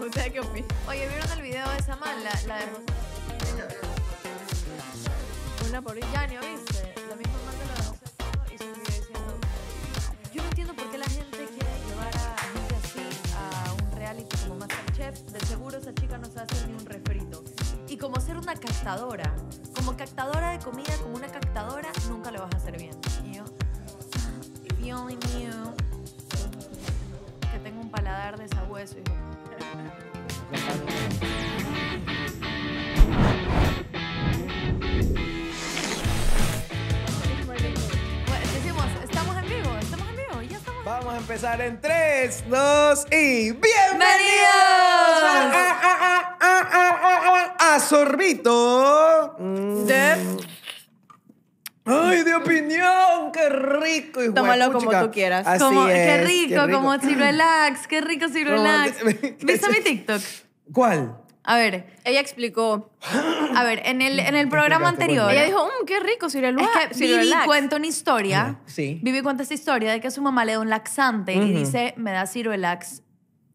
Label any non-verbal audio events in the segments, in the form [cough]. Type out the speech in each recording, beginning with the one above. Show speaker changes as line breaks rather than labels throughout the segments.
O sea, qué opinan? Oye, ¿vieron el video de esa mala. La, de Una por Yanio, ¿viste? La misma manda lo y diciendo Yo no entiendo por qué la gente quiere llevar a gente así a un reality como Masterchef. De seguro esa chica no se hacer ni un refrito. Y como ser una captadora, como captadora de comida, como una captadora, nunca le vas a hacer bien. If you only knew paladar de esa hijo. decimos, estamos en vivo, estamos en vivo,
ya estamos. Vamos a empezar en 3, 2 y ¡Bienvenidos! A, sorbito. ¡Ay, de opinión! ¡Qué rico! Tómalo como tú quieras. Así qué, rico, como Cirolax.
qué rico Lax!
[laughs] ¿Viste mi TikTok? ¿Cuál?
A ver, ella explicó. A ver, en el, en el programa pues, anterior. Ella dijo, mmm, qué rico, Cirolax! Es que Vivi cuenta una historia. Sí. Vivi cuenta esta historia de que su mamá le da un laxante y dice, me da Cirolax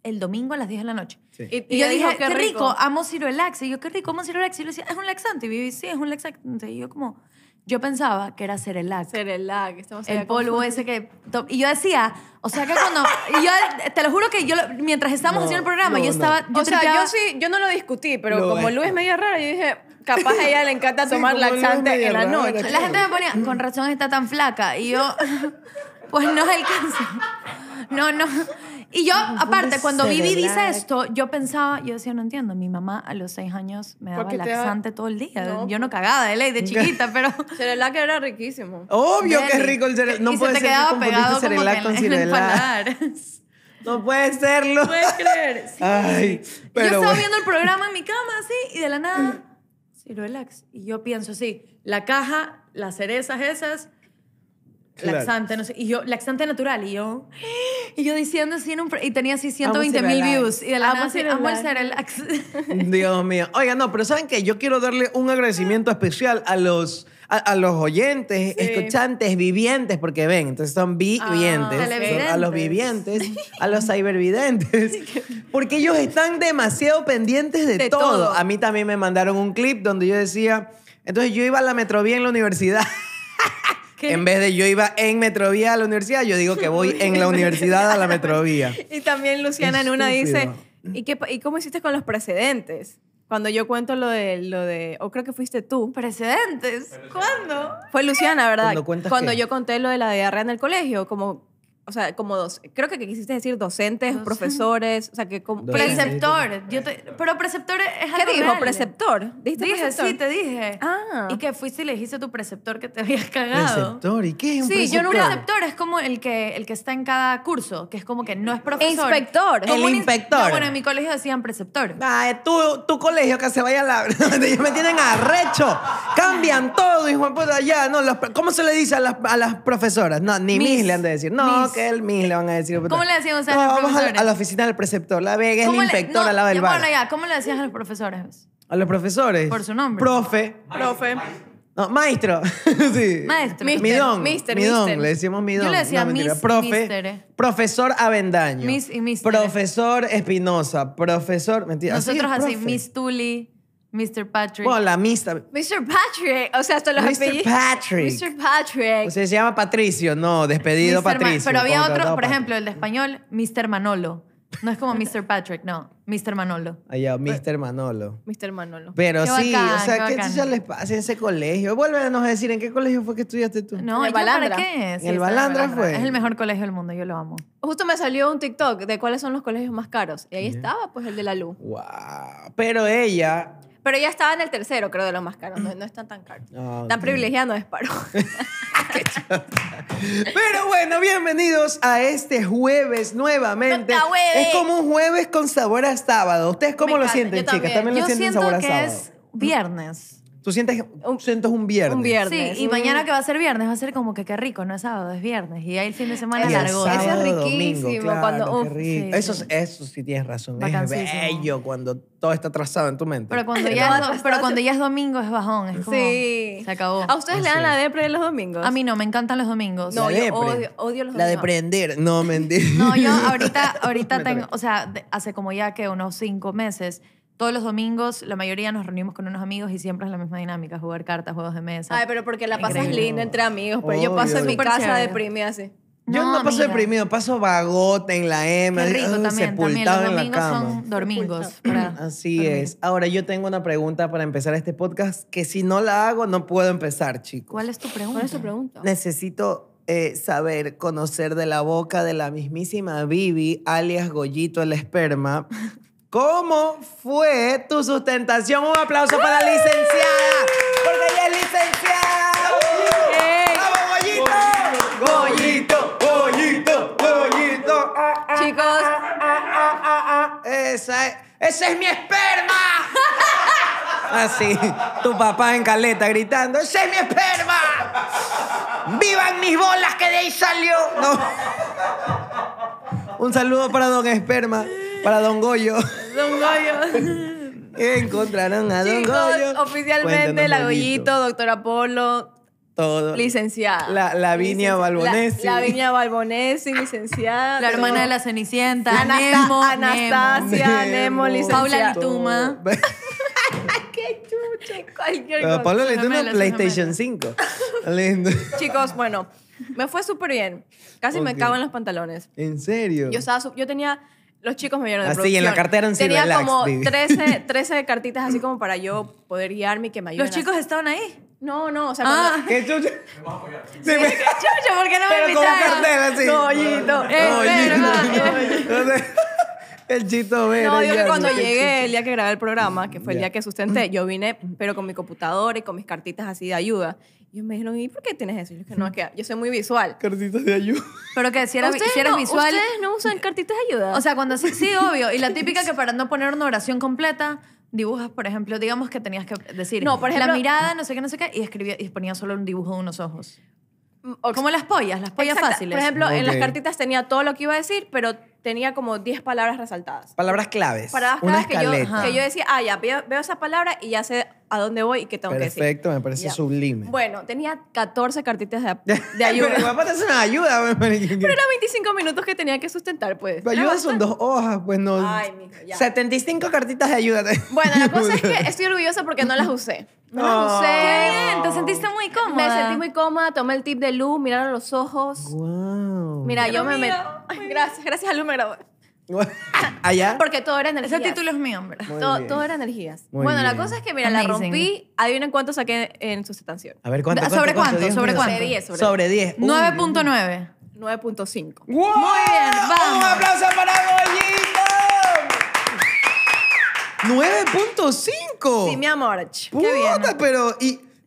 el domingo a las 10 de la noche.
Sí. Y, yo dije, qué, rico.
amo Cirolax. Y yo, qué rico, amo Cirolax. Y yo decía, es un laxante. Y Vivi, sí, es un laxante. Y yo como, yo pensaba que era Cerelac. Cerelac, estamos El polvo ese que... Y yo decía, o sea que cuando... yo, te lo juro que yo, mientras estábamos haciendo el programa, yo estaba... o sea, yo sí, yo no lo discutí, pero como Luis es medio raro yo dije, capaz a ella le encanta tomar laxante en la noche. La gente me ponía, con razón está tan flaca. Y yo pues no alcanzó. No, no. Y yo, aparte, cuando Vivi dice esto, yo pensaba, yo decía, no entiendo, mi mamá a los seis años me daba laxante todo el día. Yo no pues. cagaba de ley, de [laughs] chiquita, pero... Cerelac era riquísimo.
Obvio que es rico el cere. No puede ser quedaba pegado
No puede serlo. ¿Puedes creer?
Ay, pero yo estaba viendo
el programa en mi cama sí, y de la nada, relax. Y yo pienso así, la caja, las cerezas esas, la laxante, no sé. Y yo, laxante natural. Y yo, y yo diciendo así en un. Y tenía así 120 mil views. Y de la nada, hacer el
[laughs] Dios mío. Oiga, no, pero ¿saben qué? Yo quiero darle un agradecimiento especial a los. A, los oyentes, escuchantes, vivientes, porque ven, entonces son vivientes. Ah, a los vivientes, [laughs] a los cybervidentes. Porque ellos están demasiado pendientes de, todo. A mí también me mandaron un clip donde yo decía, entonces yo iba a la metrovía en la universidad. [laughs] En vez de yo iba en Metrovía a la universidad, yo digo que voy [laughs] en la universidad a la Metrovía. [laughs]
y también Luciana en una dice, ¿y, qué, ¿y cómo hiciste con los precedentes? Cuando yo cuento lo de, lo de, o oh, creo que fuiste tú. ¿Precedentes? ¿Cuándo? Fue Luciana, ¿verdad? Cuando, cuando yo conté lo de la diarrea en el colegio, como o sea, como dos, creo que quisiste decir docentes, profesores, o sea, que como preceptor. Yo te, pero preceptor es algo ¿Qué dijo preceptor? ¿Dijiste sí, te dije. Ah. Y que fuiste y le dijiste tu preceptor que te habías cagado.
¿Preceptor? ¿Y qué es un preceptor? Sí, yo un preceptor
es como el que, el que está en cada curso, que es como que no es profesor. Inspector. el inspector. bueno, en
mi colegio decían preceptor. Ah, es tu colegio que se vaya a la... [laughs] me tienen arrecho. Cambian todo, hijo de puta, ya. No, ¿Cómo se le dice a las, a las profesoras? No, ni mis, le han de decir. No, le van a decir. ¿Cómo le decíamos a los Vamos profesores? A, a, la oficina del preceptor. La Vega es la inspectora la al del bar.
¿cómo le decías a los profesores?
A los profesores. Por su nombre. Profe. Profe. No, maestro. [laughs]
Maestro. Mister, midón. Mister, midón. Le
decimos midón. Yo le decía no, Profe, Profesor Avendaño. Miss y mister. Profesor Espinosa. Profesor. Mentira. Nosotros así, así
Miss Tuli. Mr. Patrick. Hola, la Mr. Patrick. O sea, hasta los Mr. Patrick. Mr. Patrick.
O sea, se llama Patricio, no, despedido Patricio. pero había otro, por ejemplo,
el de español, Mr. Manolo. No es como Mr. Patrick, no. Mr. Manolo.
Allá, ah, Mr. Manolo.
Mr. Manolo. Pero
sí, o sea, ¿qué, ¿qué ya les pasa en ese colegio? Vuélvenos a decir, ¿en qué colegio fue que estudiaste tú? No, ¿el Balandra? qué? el Balandra, fue? Es el mejor colegio del mundo, yo lo amo.
Justo me salió un TikTok de cuáles son los colegios más caros. Y ahí estaba, pues, el de la luz.
¡Wow! Pero ella
pero ya estaba en el tercero, creo, de los más caros. No, no están tan caros. Ah, tan privilegiado es paro. [laughs]
Pero bueno, bienvenidos a este jueves nuevamente. Es como un jueves con sabor a sábado. ¿Ustedes cómo lo sienten, chicas? También, lo sienten sabor a que Es
viernes.
Tú sientes, un, sientes un viernes. Un viernes. Sí, y mm. mañana
que va a ser viernes, va a ser como que qué rico, no es sábado, es viernes. Y ahí el fin de semana es largo. Eso es riquísimo. cuando,
eso, sí. tienes razón. Es bello cuando todo está trazado en tu mente. Pero cuando,
ya, es, pero cuando ya es domingo es bajón. Es como, sí. Se acabó. ¿A ustedes le dan la depre de los domingos? A mí no, me encantan los domingos. No, la yo odio, los domingos. La de prender.
No, mentira. No, yo
ahorita, [laughs] ahorita tengo, o sea, hace como ya que unos cinco meses todos los domingos la mayoría nos reunimos con unos amigos y siempre es la misma dinámica, jugar cartas, juegos de mesa. Ay, pero porque la pasas linda entre amigos, pero yo paso en mi casa deprimida así.
Yo no, paso deprimido, paso vagote en la M, Qué Los en la domingos son [clears throat] Así es. Ahora yo tengo una pregunta para empezar este podcast que si no la hago no puedo empezar, chicos. ¿Cuál es tu
pregunta? ¿Cuál es
tu Necesito eh, saber, conocer de la boca de la mismísima Bibi, alias Gollito el esperma. [laughs] ¿Cómo fue tu sustentación? Un aplauso para la licenciada, porque ella es licenciada. ¡Vamos, Goyito! ¡Goyito, Goyito, Goyito! Chicos. Ah, ah, ah, esa es, es mi esperma! Así, tu papá en caleta gritando, ¡Esa es mi esperma! ¡Vivan mis bolas que de ahí salió! No. Un saludo para don Esperma. Para Don Goyo. Don Goyo. [laughs] Encontraron a Don Goyo. Oficialmente la Goyito,
doctor Apolo. Todo. Licenciada. La, la Viña Balbonesi. La, Viña Balbonesi, licenciada. La hermana de la Cenicienta. Anemo. Anastasia, Nemo, licenciada. Paula Lituma. [laughs] ¡Qué chuche, Cualquier
cosa.
Paula Lituma, PlayStation 5. [laughs]
Chicos, bueno, me fue súper bien. Casi me cago los pantalones.
¿En serio? Yo, estaba,
yo tenía los chicos me vieron de así, ah, producción. en la cartera Tenía como 13, [laughs] cartitas así como para yo poder guiarme y que me ¿Los chicos estaban ahí? No, no, o sea, ah. ¿Qué ¿Por qué no me No, no,
no, el chito verde. No, yo que cuando llegué
el día que grabé el programa, que fue el día que sustenté, yo vine, pero con mi computadora y con mis cartitas así de ayuda. Y me dijeron, ¿y por qué tienes eso? yo dije, no, es que yo soy muy visual. Cartitas de ayuda. Pero que si, era, eres no, visual... Ustedes no usan [laughs] cartitas de ayuda. O sea, cuando sí, sí, obvio. Y la [laughs] típica que para no poner una oración completa, dibujas, por ejemplo, digamos que tenías que decir... No, por La mirada, no sé qué, no sé qué, y, escribía, y ponía solo un dibujo de unos ojos. Mm, Como las pollas, las pollas fáciles. Por ejemplo, en las cartitas tenía todo lo que iba a decir, pero tenía como 10 palabras resaltadas.
Palabras claves. Palabras claves que yo, que yo,
decía, ah, ya, veo, esa palabra y ya sé a dónde voy y qué tengo que decir. Perfecto, me parece sublime. Bueno, tenía 14 cartitas de, [laughs] de ayuda. Pero
es una ayuda. Pero eran
25 minutos que tenía que sustentar, pues. Pero ayuda son
dos hojas, pues no. Ay, mijo, ya. 75 cartitas de ayuda. [laughs] Bueno, la cosa es que
estoy orgullosa porque no las usé.
No las oh. usé. Bien, te sentiste
muy cómoda. Me sentí muy cómoda, tomé el tip de luz, mirar a los ojos. Wow. Mira, yo me metí Gracias, gracias al número. [laughs] ¿Allá? Porque todo era energía. Ese título es mío, hombre. Todo, era energías. bueno, la cosa es que, mira, la rompí. Adivinen cuánto saqué en sustancia. A ver, ¿cuánto? ¿Sobre cuánto? ¿Sobre cuánto? Sobre 10. Sobre, 10. 9.9. 9.5. Muy bien, vamos. Un aplauso para
Goyito. 9.5. Sí, mi amor. Qué bien. pero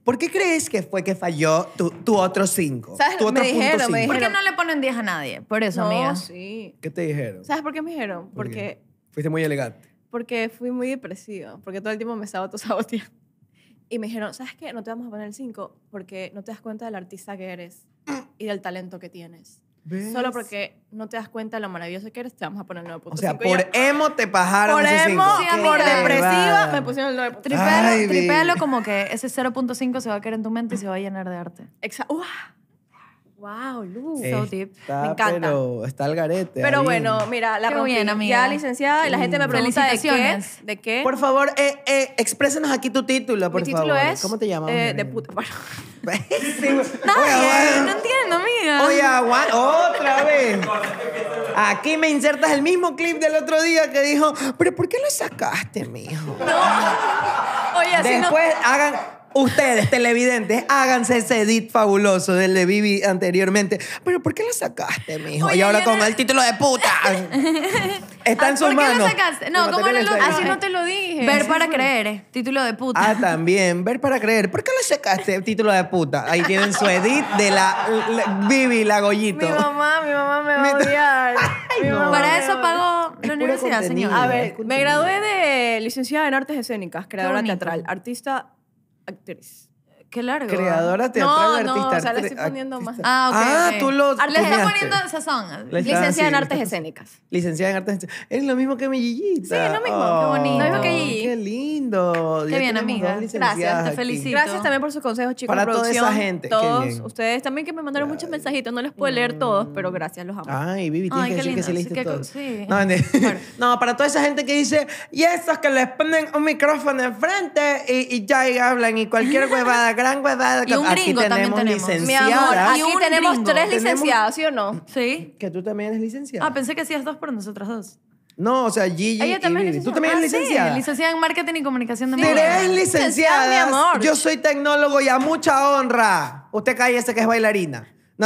¿Por qué crees que fue que falló tu, otro 5? ¿Sabes? Tu me dijeron, ¿Por qué
no le ponen 10 a nadie?
Por eso, amiga.
¿Qué
te dijeron? ¿Sabes
por qué me dijeron? Porque,
Fuiste muy
elegante.
porque fui muy depresiva, porque todo el tiempo me estaba autosaboteando. Y me dijeron, ¿sabes qué? No te vamos a poner el 5 porque no te das cuenta del artista que eres y del talento que tienes. Solo porque no te das cuenta de lo maravilloso que eres, te vamos a poner el 9.5. O sea, por
emo te pajaron
Por ese emo, por depresiva, me pusieron el 9.5. tripelo como que ese 0.5 se va a quedar en tu mente y se va a llenar de arte. Exacto. Wow, Lu. So deep. Me encanta.
Pero está el garete. Pero bueno, mira,
la rompí, ya licenciada y la gente me pregunta de qué, de qué. Por
favor, eh, eh, exprésanos aquí tu título, por favor. título es ¿Cómo te llamas? Eh, de puta. [laughs] sí, no, no entiendo,
amiga. Oye, otra vez.
Aquí me insertas el mismo clip del otro día que dijo, pero ¿por qué lo sacaste, mijo?
No.
Oye, Después si Después hagan Ustedes, televidentes, háganse ese edit fabuloso del de Vivi anteriormente. Pero ¿por qué la sacaste, mijo? y ahora con el título de puta.
[laughs]
Está en su mano ¿Por qué la
sacaste? No, ¿cómo no Así ah, no te lo dije. Ver para creer, eh, título de puta. Ah,
también, ver para creer. ¿Por qué la sacaste título de puta? Ahí tienen su edit de la, la Vivi Lagollito. Mi
mamá, mi mamá me va a odiar.
[laughs] Para eso pagó la universidad, señor. A ver, me gradué
de licenciada en artes escénicas, creadora teatral, artista actores. Qué largo. ¿eh? Creadora teatral, no, artista. No, o sea, le estoy poniendo más. Ah, ok. Ah, tú lo. Ah, le está poniendo sazón. Licenciada en artes escénicas.
Licenciada en artes escénicas. Es lo mismo que mi Gigita. Sí, es lo mismo. qué bonito. Lo mismo Qué lindo. Qué bien, amiga. Gracias, te felicito. Gracias también
por sus consejos, chicos. Para toda esa gente. Todos ustedes también que me mandaron muchos mensajitos. No les puedo leer mm. todos,
pero gracias, los amo. Ay, Vivi, tienes que decir que sí leíste todos. [laughs] [laughs] No, para toda esa gente que dice, y esos que les ponen un micrófono enfrente y ya hablan y cualquier huevada [laughs] y un gringo también tenemos. Mi amor, aquí
tenemos tres licenciadas, ¿sí o no? Sí. Que tú también eres licenciada. Ah, pensé que hacías dos, por nosotras dos.
No, o sea, Gigi Tú también eres ah, licenciada. Sí,
licenciada en marketing y comunicación de marketing. Tres licenciadas. Mi amor. Yo soy
tecnólogo y a mucha honra. Usted cállese que es bailarina. [laughs]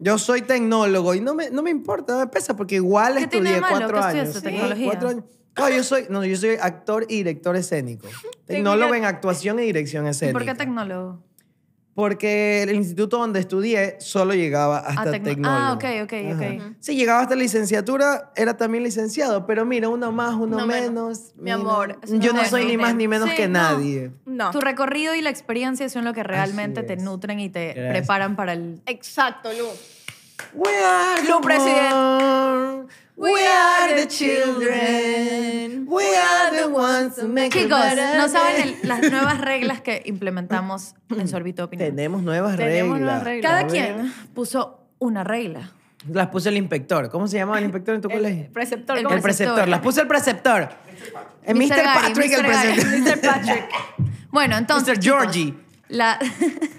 yo soy tecnólogo y no me, no me importa, no me pesa porque igual estudié cuatro, años. Tecnología? cuatro años. No, yo soy, no, yo soy actor y director escénico. [laughs] Tecnólogo en actuación y dirección escénica. ¿Por qué
tecnólogo?
Porque el instituto donde estudié solo llegaba ah, hasta ah, tecnólogo. Ah, ok,
ok, ok.
Sí, llegaba hasta licenciatura, era también licenciado, pero mira, uno más, uno
menos.
Mi amor. Yo no soy ni más ni menos que nadie.
No. Tu recorrido y la experiencia son lo que realmente te nutren y te preparan para el... Exacto, Lu.
We are Lu, presidente. We are the children.
We are the ones who make Chicos, no saben las
nuevas reglas que implementamos
en Sorbito [laughs] Opinión. Tenemos nuevas reglas. Cada quien
puso una regla.
Las puso el inspector. ¿Cómo se llamaba el inspector en tu colegio? [laughs]
preceptor. El preceptor. El preceptor. Las
puso el preceptor. El Mr. Patrick, el Mr. preceptor. Mr. Patrick. [laughs] Bueno, entonces. Mr. Georgie. La,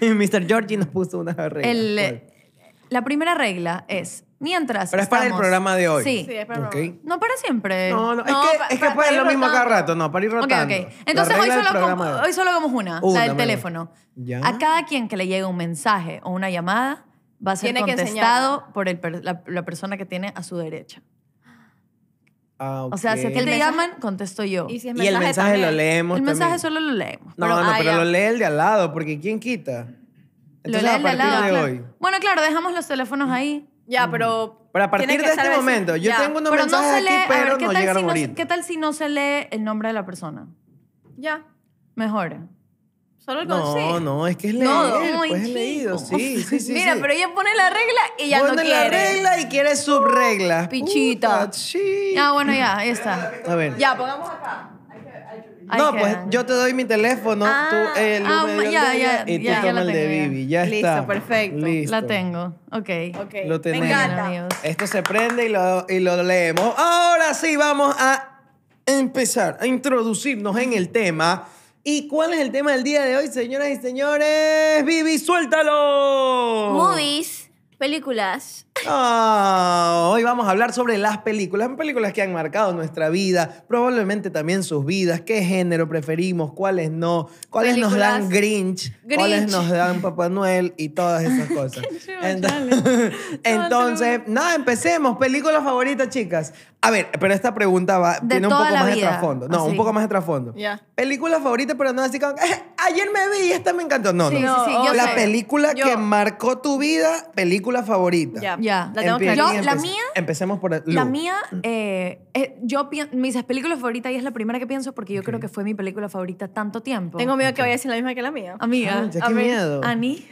Mr. Georgie nos puso una regla. el-
eh, la primera regla es: Mientras. Pero es para el programa de hoy. Sí. es para- No para siempre. No, no, es que, es lo mismo cada
rato, no, para ir rotando. ok. Entonces hoy solo, com-
una, Una, la del teléfono. A cada quien que le llegue un mensaje o una llamada va a ser Tiene contestado por la, persona que tiene a su derecha.
Ah, o sea, si a le te llaman,
contesto yo. Y el mensaje lo leemos El mensaje solo lo leemos. No, pero- no, ah, pero lo lee
el de al lado, porque ¿quién quita? Lo lee el de al lado,
Bueno, claro, dejamos los teléfonos ahí. Ya, mm. pero. Pero a partir de este momento, yo tengo unos pero mensajes aquí, pero no llegaron ahorita. ¿Qué tal si no se lee el nombre de la persona? Ya. Mejor Solo el No,
no, es que es leído. pues es leído, sí, sí, sí. [laughs] Mira, pero ella pone la regla y ya no quiere. Pone la regla y quiere subregla. Pichita. ah, bueno, ya, ahí está. A ver. Ya, pongamos acá. No, pues yo te doy mi teléfono, tú ah, el ah, ya, tú de Vivi. Ya Listo, perfecto. La
tengo. Ok. okay. Lo tenemos. Me encanta.
Esto se prende y lo, y lo leemos. Ahora sí, vamos a empezar a introducirnos en el tema. ¿Y cuál es el tema del día de hoy, señoras y señores? Vivi, suéltalo. Movies,
películas
Ah, hoy vamos a hablar sobre las películas, películas que han marcado nuestra vida, probablemente también sus vidas, qué género preferimos, cuáles no, cuáles nos dan Grinch, cuáles nos dan Papá Noel y todas esas cosas. [laughs] [laughs] entonces, nada, empecemos. Película favorita, chicas. A ver, pero esta pregunta va, tiene un ah, poco más de trasfondo. No, un poco más de trasfondo. Película favorita, pero no así como, eh, ayer me vi y esta me encantó. No, no. Sí, la película que marcó tu vida, película favorita. Ya. La tengo que Yo, la mía. Empecemos por La
mía, eh, es, yo mis películas favoritas y es la primera que pienso porque yo creo que fue mi película favorita tanto tiempo. Tengo miedo que vaya a ser la misma que la mía. amiga. Ah, qué a miedo. Ani.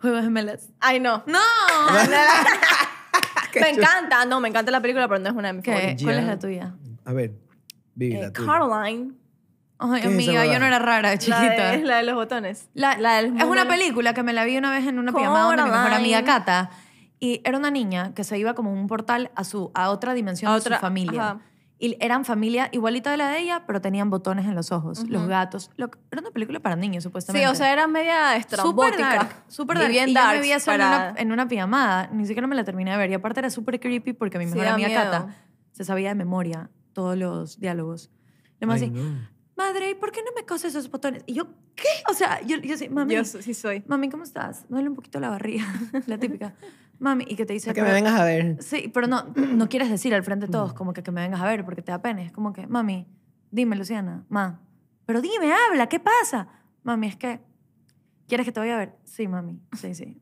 Juegos gemelas. Ay, no. No. [laughs] me encanta. No, me encanta la película, pero no es una de mis ¿Cuál es la tuya? A ver, vive eh, Caroline. Ay, yo no era rara, de- chiquita. es la de los botones. La- La es una película que me la vi una vez en una pijamada de mi mejor amiga Cata y era una niña que se iba como un portal a, su, a otra dimensión de otra, su familia. Y eran familia igualita de la de ella, pero tenían botones en los ojos, los gatos. era una película para niños, supuestamente. Sí, o sea, era media estrambótica. Súper Bien y yo me vi eso en, una, en, pijamada. Ni siquiera me la terminé de ver. Y aparte era súper creepy porque mi mejor amiga Cata se sabía de memoria todos los diálogos. Le así, madre, por qué no me cose esos botones? Y yo, ¿qué? O sea, yo, yo sí, mami. Yo soy. Mami, ¿cómo estás? Duele un poquito la barriga, [laughs] la típica mami, y que te dice... que me vengas a ver. Sí, pero no, [clears throat] no quieres decir al frente de todos como que, me vengas a ver porque te da Es como que, mami, dime, Luciana, ma, pero dime, habla, ¿qué pasa? Mami, es que, ¿quieres que te vaya a ver? Sí, mami, sí, sí.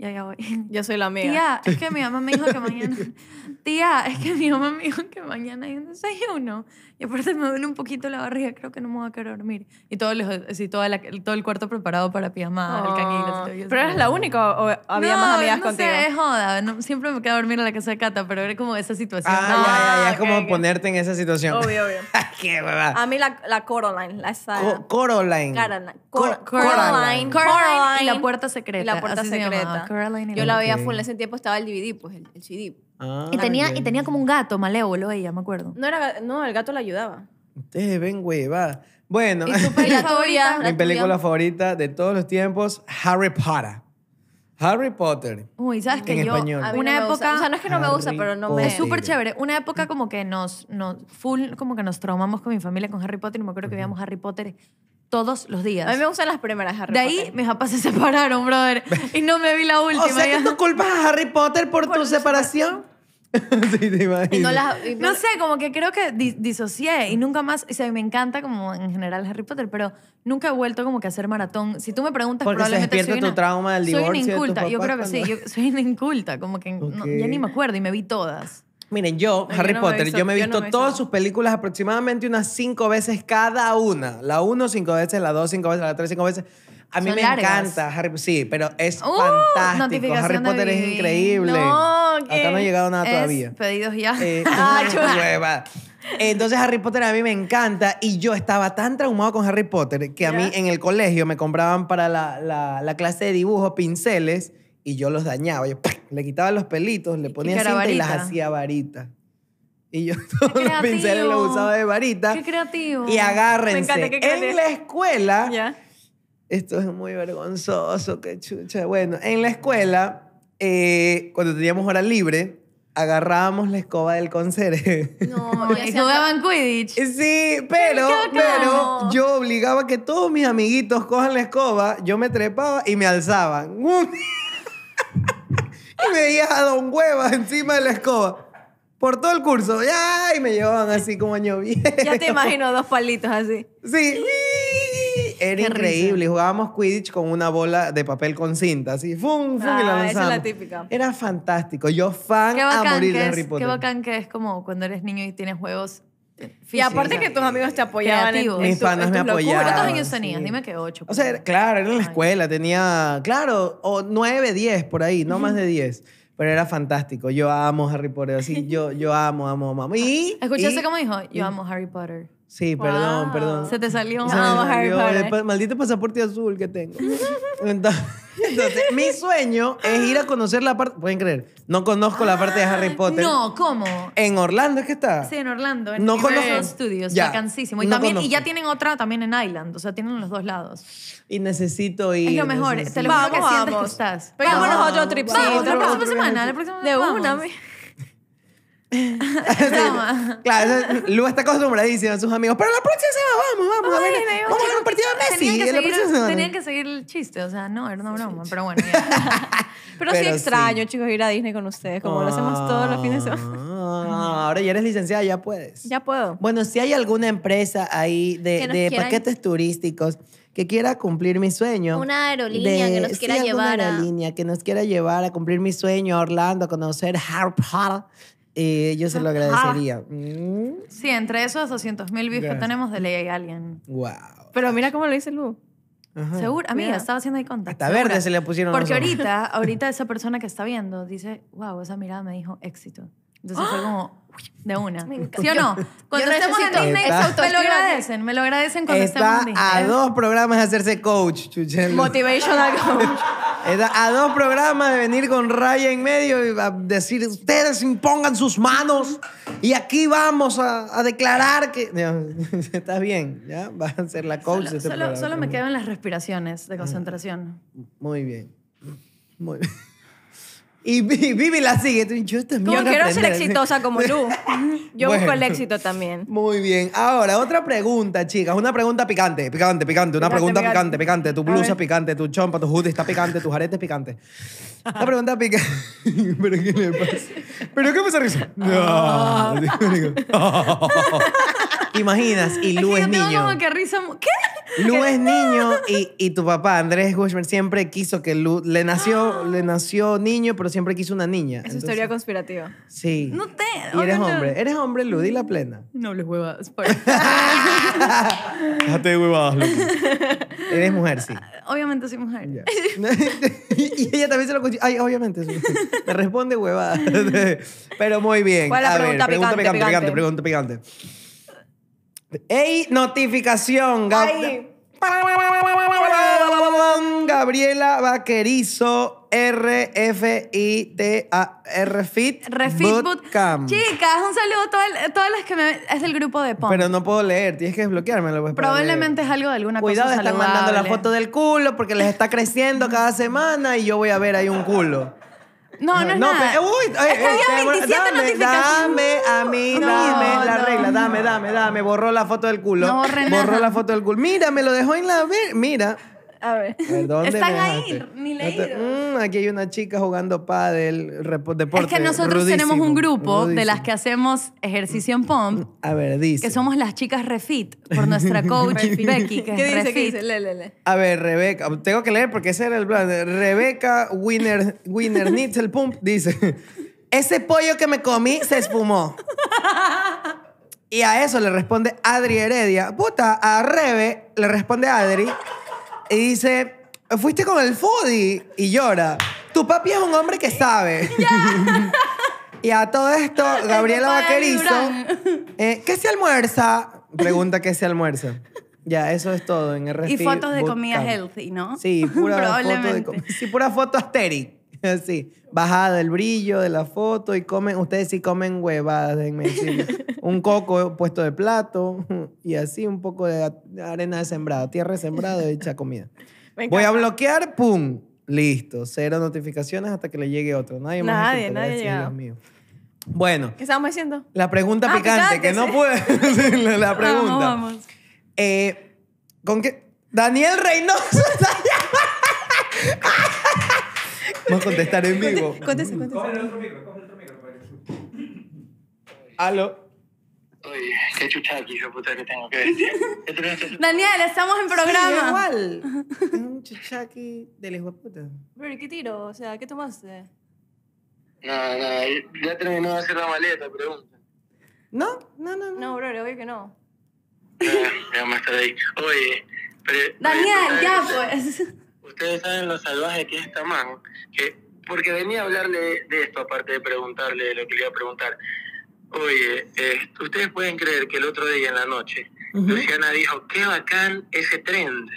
Ya, ya voy. [laughs] Yo soy la mía. Tía, es que mi mamá me dijo que [laughs] mañana. [laughs] Tía, es que mi mamá me dijo que mañana hay un desayuno. Y aparte me duele un poquito la barriga, creo que no me voy a querer dormir. Y todo, así, toda la, todo el cuarto preparado para pijamada, oh. el canguil. Pero eres la única o había no, más amigas no contigo. Sé, joda. siempre me quedo a dormir en la casa de Cata, pero era como esa situación. Ah, ya, ya, ya. Es ah, como
ponerte en esa situación. Obvio, obvio. Ah, qué verdad. A
mí la, la Coraline, la esa.
Coraline.
Coraline. Coraline. Y la puerta secreta. Y la puerta secreta. Yo la veía full, en ese tiempo estaba el DVD, pues el, CD.
Ah, y, tenía, y tenía
como un gato malévolo ella, me acuerdo. No, era, no el gato la ayudaba.
Ustedes ven huevada. Bueno, ¿Y película
[laughs] favorita? mi película
favorita de todos los tiempos, Harry Potter. Harry Potter.
Uy, ¿sabes qué? en yo? Español. una época. O sea, no es que no me gusta, pero no me. Es súper chévere. Una época como que nos, nos. Full, como que nos traumamos con mi familia con Harry Potter. Y me acuerdo que veíamos Harry Potter todos los días. A mí me gustan las primeras Harry De ahí mis papás se separaron,
brother. [laughs]
Y no me vi la última. o sea que tú
culpas a Harry Potter por, tu separación. [laughs] sí, te imagino. no
No sé, como que creo que disocié y nunca más, o sea, me encanta como en general Harry Potter, pero nunca he vuelto como que a hacer maratón. Si tú me preguntas, Porque se probablemente tu trauma del divorcio de inculta, yo creo que sí, yo [laughs] soy una inculta, como que ya ni me acuerdo y me vi todas.
Miren, yo, Harry Potter, yo me he visto todas sus películas aproximadamente unas cinco veces cada una. La uno cinco veces, la dos cinco veces, la tres cinco veces. A mí me encanta Harry sí, pero es uh, fantástico. Harry Potter es increíble. No, Acá no ha llegado nada todavía.
Pedidos ya. ah,
[laughs] Entonces Harry Potter a mí me encanta y yo estaba tan traumado con Harry Potter que a mí en el colegio me compraban para la, la, la clase de dibujo pinceles y yo los dañaba. le quitaba los pelitos, le ponía cinta y las hacía varita Y yo [laughs] todos los pinceles los usaba de varita. ¡Qué creativo! Y agárrense. en la escuela... ¿Ya? Esto es muy vergonzoso, qué chucha. Bueno, en la escuela, eh, cuando teníamos hora libre, agarrábamos la escoba del conserje.
No, [laughs] y jugaban
Quidditch. Eh, sí, pero, pero
yo obligaba a que todos mis amiguitos cojan la escoba, yo me trepaba y me alzaban. [laughs] Y veías a Don Hueva encima de la escoba. Por todo el curso. Y me llevaban así como año viejo. Ya te imagino
dos palitos así. Sí.
Era increíble. Jugábamos Quidditch con una bola de papel con cinta, así, ¡fum, fum! y ah, Esa es la típica. Era fantástico. Yo fan a morir de Harry Qué bacán
que es como cuando eres niño y tienes juegos y aparte que tus amigos te apoyaban. En, en me ¿Cuántos años tenías? Dime que ocho. O sea,
pues. claro, era en la escuela, tenía, claro, o nueve, diez por ahí, no más de diez. Pero era fantástico. Yo amo Harry Potter. Así, yo, yo amo, amo, amo. Y. Escuchaste cómo
dijo: Yo amo Harry Potter.
Sí, perdón, perdón. Se te salió. un maldito pasaporte azul que tengo. [laughs] Entonces, mi sueño es ir a conocer la parte. Pueden creer, no conozco la parte de Harry ah, Potter. No, ¿cómo? En Orlando es que está. Sí,
en Orlando. En no conozco. estudios, ya. cansísimo Y, también, y ya tienen otra también en Island, o sea, tienen los dos lados.
Y necesito ir. Es lo mejor. Te lo juro que sientes que estás. vamos. otro trip. Sí, otro, la próxima semana. La próxima De una. [laughs] Ah. claro, Lu está acostumbradísima a sus amigos. Pero la próxima semana vamos, vamos, a ver. vamos a ver un partido de Messi. Tenían que,
seguir, el chiste, o sea, no, era una broma, pero bueno.
[laughs] pero, sí extraño, chicos, ir a Disney con ustedes, como lo hacemos todos los fines de semana. Ah, ahora ya eres licenciada, ya puedes. Ya puedo. Bueno, si hay alguna empresa ahí de, paquetes turísticos que quiera cumplir mi sueño. Una aerolínea que nos quiera llevar. Una aerolínea que nos quiera llevar a cumplir mi sueño a Orlando, a conocer Harp Potter eh, yo se lo ah. agradecería. Ah.
Mm. Sí,
entre esos 200 mil views que tenemos de ley hay alguien. Wow. Pero mira cómo lo dice Lu.
Ajá. Seguro, amiga, estaba haciendo ahí contacto. Hasta verde se le pusieron. Porque ahorita,
[laughs] ahorita esa persona que está viendo dice, wow, esa mirada me dijo éxito. Entonces fue como de una. ¿Sí o no? Cuando estemos en Disney, me lo agradecen, me lo
agradecen cuando estemos en Disney. A dos programas hacerse coach, Chuchel. Motivational [laughs] coach a dos programas de venir con raya en medio y decir, ustedes impongan sus manos y aquí vamos a, declarar que... [laughs] Está bien, ya, Va a ser la coach este solo me quedan
las respiraciones de concentración.
Muy bien, muy bien. Y Vivi la sigue. Yo también. Yo quiero ser exitosa como Lu.
[laughs] Yo busco el éxito también.
Muy bien. Ahora, otra pregunta, chicas. Una pregunta picante, picante, picante. Una pregunta picante, picante. Tu blusa picante, tu chompa, tu hoodie está picante, tus aretes picante. Una pregunta picante. [laughs] ¿Pero qué le pasa? ¿Pero qué me hace risa? [laughs] No imaginas? Y Lu es, que niño. Como
que risa, ¿Qué?
Lu es niño y, y, tu papá, Andrés Gushmer, siempre quiso que Lu... Le nació, le [gasps] nació niño, pero siempre quiso una niña. Es historia
conspirativa.
Sí. No
te... Y eres hombre. Eres hombre, Lu, di la plena. No
les huevas. [laughs] Déjate de huevadas, Lu. Eres mujer, sí.
Obviamente soy mujer.
[laughs] y ella también se lo Ay, obviamente. sí. Me responde huevada [laughs] pero muy bien. ¿Cuál la pregunta, picante, pregunta picante, pregunta picante. ¡Ey! Notificación. Gabriela Vaquerizo, R-F-I-T-A, R-Fit. Refit Chicas, un saludo
a todas las que me... Es del grupo de POM. Pero
no puedo leer, tienes que desbloquearme pues, Probablemente
es algo de alguna cosa. Cuidado, están mandando la foto
del culo porque les está creciendo cada [laughs] semana y yo voy a ver ahí un culo.
No, no, no es nada. uy, eh, eh, dame, dame a
mí, no, dame la regla, dame, dame, dame. Borró la foto del culo. No borré Borró la foto del culo. Mira, me lo dejó en la... Mira. A ver. ¿Dónde Están ahí, ni este, leído mm, aquí hay una chica jugando pádel, deporte. Es que nosotros tenemos un grupo de las
que hacemos ejercicio en pump. Mm, a ver, dice. Que somos las chicas refit por nuestra [laughs] coach Becky, ¿Qué dice,
A ver, Rebeca, tengo que leer porque ese era el plan. Rebeca Winner, Winner el Pump dice, ese pollo que me comí se espumó Y a eso le responde Adri Heredia. Puta, a Rebe le responde Adri y dice, fuiste con el foodie y llora. Tu papi es un hombre que sabe. [laughs] [laughs] y a todo esto, Gabriela Vaquerizo, eh, ¿qué se almuerza? Pregunta, ¿qué se almuerza? Ya, eso es todo en RFI. Y fotos de comida
healthy, ¿no? Sí, pura [laughs] foto de
Sí, pura foto asteric. Así, [laughs] bajada del brillo de la foto y comen, ustedes sí comen huevadas, en medicina [laughs] un coco puesto de plato [laughs] y así un poco de arena sembrada, tierra sembrada hecha comida. Voy a bloquear, pum, listo, cero notificaciones hasta que le llegue otro. Nadie, nadie más. Nadie, nadie. Bueno. ¿Qué estamos haciendo? La pregunta ah, picante, que no puede. la pregunta. Vamos, eh, ¿Con qué? Daniel Reynoso.
Vamos a contestar en vivo. Contesta, contesta. Coge el otro
micro, coge el otro micro. Pues.
Aló. Oye, qué chucha aquí, hijo puta que tengo que decir. [laughs] Daniel,
estamos en programa. igual. [laughs] Tengo un chuchaqui de hijo puta.
Pero, ¿y ¿qué tiro? O sea, ¿qué tomaste?
No, no, ya terminó de hacer la maleta, pregunta.
No, no, no. No, bro,
obvio que no.
Ah, ya, Vamos a estar ahí. Oye, pero... Daniel, ya pues ustedes saben lo salvaje que es esta que, porque venía a hablarle de, esto, aparte de preguntarle lo que le iba a preguntar. Oye, eh, ustedes pueden creer que el otro día en la noche, Luciana dijo, qué bacán ese trend.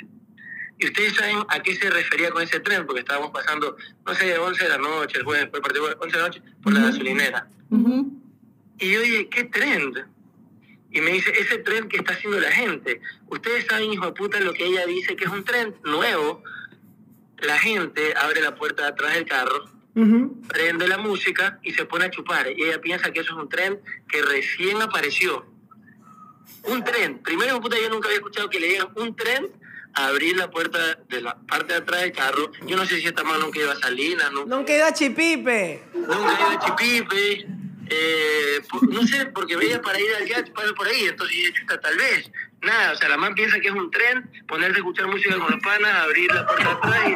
Y ustedes saben a qué se refería con ese tren, porque estábamos pasando, no sé, 11 de la noche, el jueves, el partido 11 de la noche, por la gasolinera. Y oye, ¿qué trend? Y me dice, ese tren que está haciendo la gente. Ustedes saben, hijo de puta, lo que ella dice que es un trend nuevo, la gente abre la puerta de atrás del carro, prende la música y se pone a chupar. Y ella piensa que eso es un tren que recién apareció. Un tren. Primero, puta, yo nunca había escuchado que le dieran un tren a abrir la puerta de la parte de atrás del carro. Yo no sé si esta mano nunca iba a salir. Nunca,
nunca iba a Chipipe.
Nunca iba Chipipe. Eh, no sé, porque veía para ir al yacht, para por ahí, entonces tal vez. Nada, o sea, la mamá piensa que es un tren, ponerse a escuchar música con la pana abrir la puerta atrás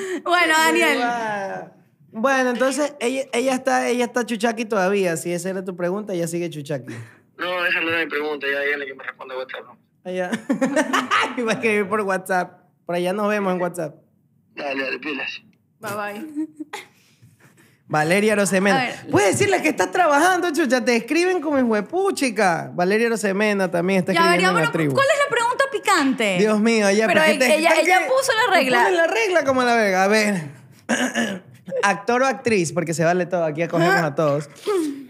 y, y Bueno, Daniel.
Bueno, entonces ella, ella está ella está chuchaqui todavía. Si esa era tu pregunta, ella sigue chuchaqui.
No, esa no era mi pregunta. Ya ella que me responda a WhatsApp. ¿no? Allá. [laughs] Iba a escribir por
WhatsApp. Por allá nos vemos en WhatsApp.
Dale, dale, pilas. Bye, bye.
Valeria Rosemena. Puedes decirle que estás trabajando, chucha. Te escriben como hijo chica. Valeria Rosemena también está escribiendo. en ¿Cuál
es la pregunta picante? Dios mío, ella, puso la regla. Puso la
regla como la vega. A ver. [coughs] actor o actriz, porque se vale todo, aquí acogemos a todos. [coughs]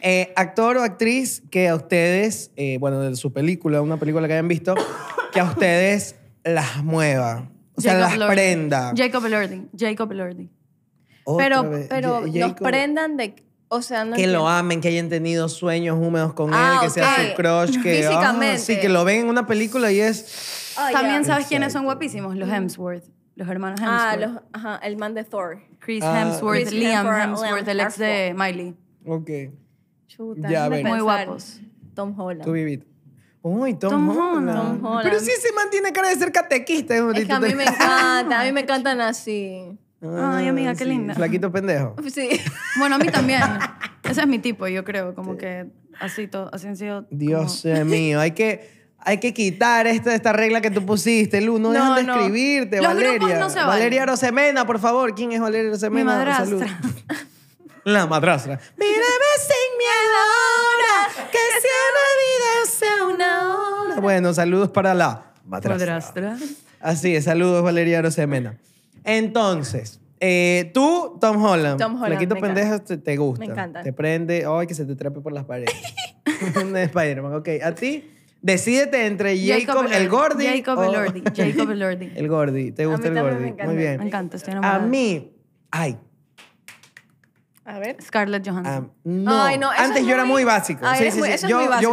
Eh, actor o actriz que a ustedes, eh, bueno, de su película, una película que hayan visto, [coughs] que a ustedes las mueva. O sea, las prenda. Jacob
Lording. Jacob Lording
pero los pero prendan
de... O sea, no que lo
amen, que hayan tenido sueños húmedos con ah, él, que sea su crush, que [laughs] ah, sí, que lo ven en una película y es.
También sabes quiénes son guapísimos, los Hemsworth, los hermanos ah, Hemsworth. Ah, los, ajá, el man de Thor. Chris Hemsworth, Liam Hemsworth, el ex de Miley. Ok. Chuta, muy guapos. Tom
Holland. Tú vivís? Uy, Tom, Holland. Tom Holland. Pero sí ese man tiene cara de ser catequista. que
a mí me encanta, a mí me encantan [laughs] así. Ay, amiga, qué linda. Flaquito pendejo. [laughs] Sí. Bueno, a mí también. [laughs] Ese es mi tipo, yo creo, como que así, todo, así han sido.
Dios mío, hay que hay que quitar esta, esta regla que tú pusiste, Lu. No, dejan de escribirte, Valeria. Valeria Rosemena, por favor. ¿Quién es Valeria Rosemena? Mi madrastra. [laughs] La madrastra. Mírame sin miedo ahora. que si la vida sea una hora. Bueno, saludos para la madrastra. madrastra. Así es, saludos Valeria Rosemena. Entonces, eh, tú, Tom Holland. Tom Holland. Flequito pendejo te, gusta. Me encanta. Te prende. Ay, que se te trepe por las paredes. [laughs] Spider-Man. Ok, a ti. Decídete entre Jacob, el Gordy. Jacob el Gordy. Jacob [laughs] el Gordy. El Gordy. ¿Te gusta el Gordy? Me encanta. Muy bien. Me
encanta. Estoy enamorada. A
mí. Ay,
a ver. Scarlett Johansson.
no. Antes yo era muy básico. sí, Yo, yo,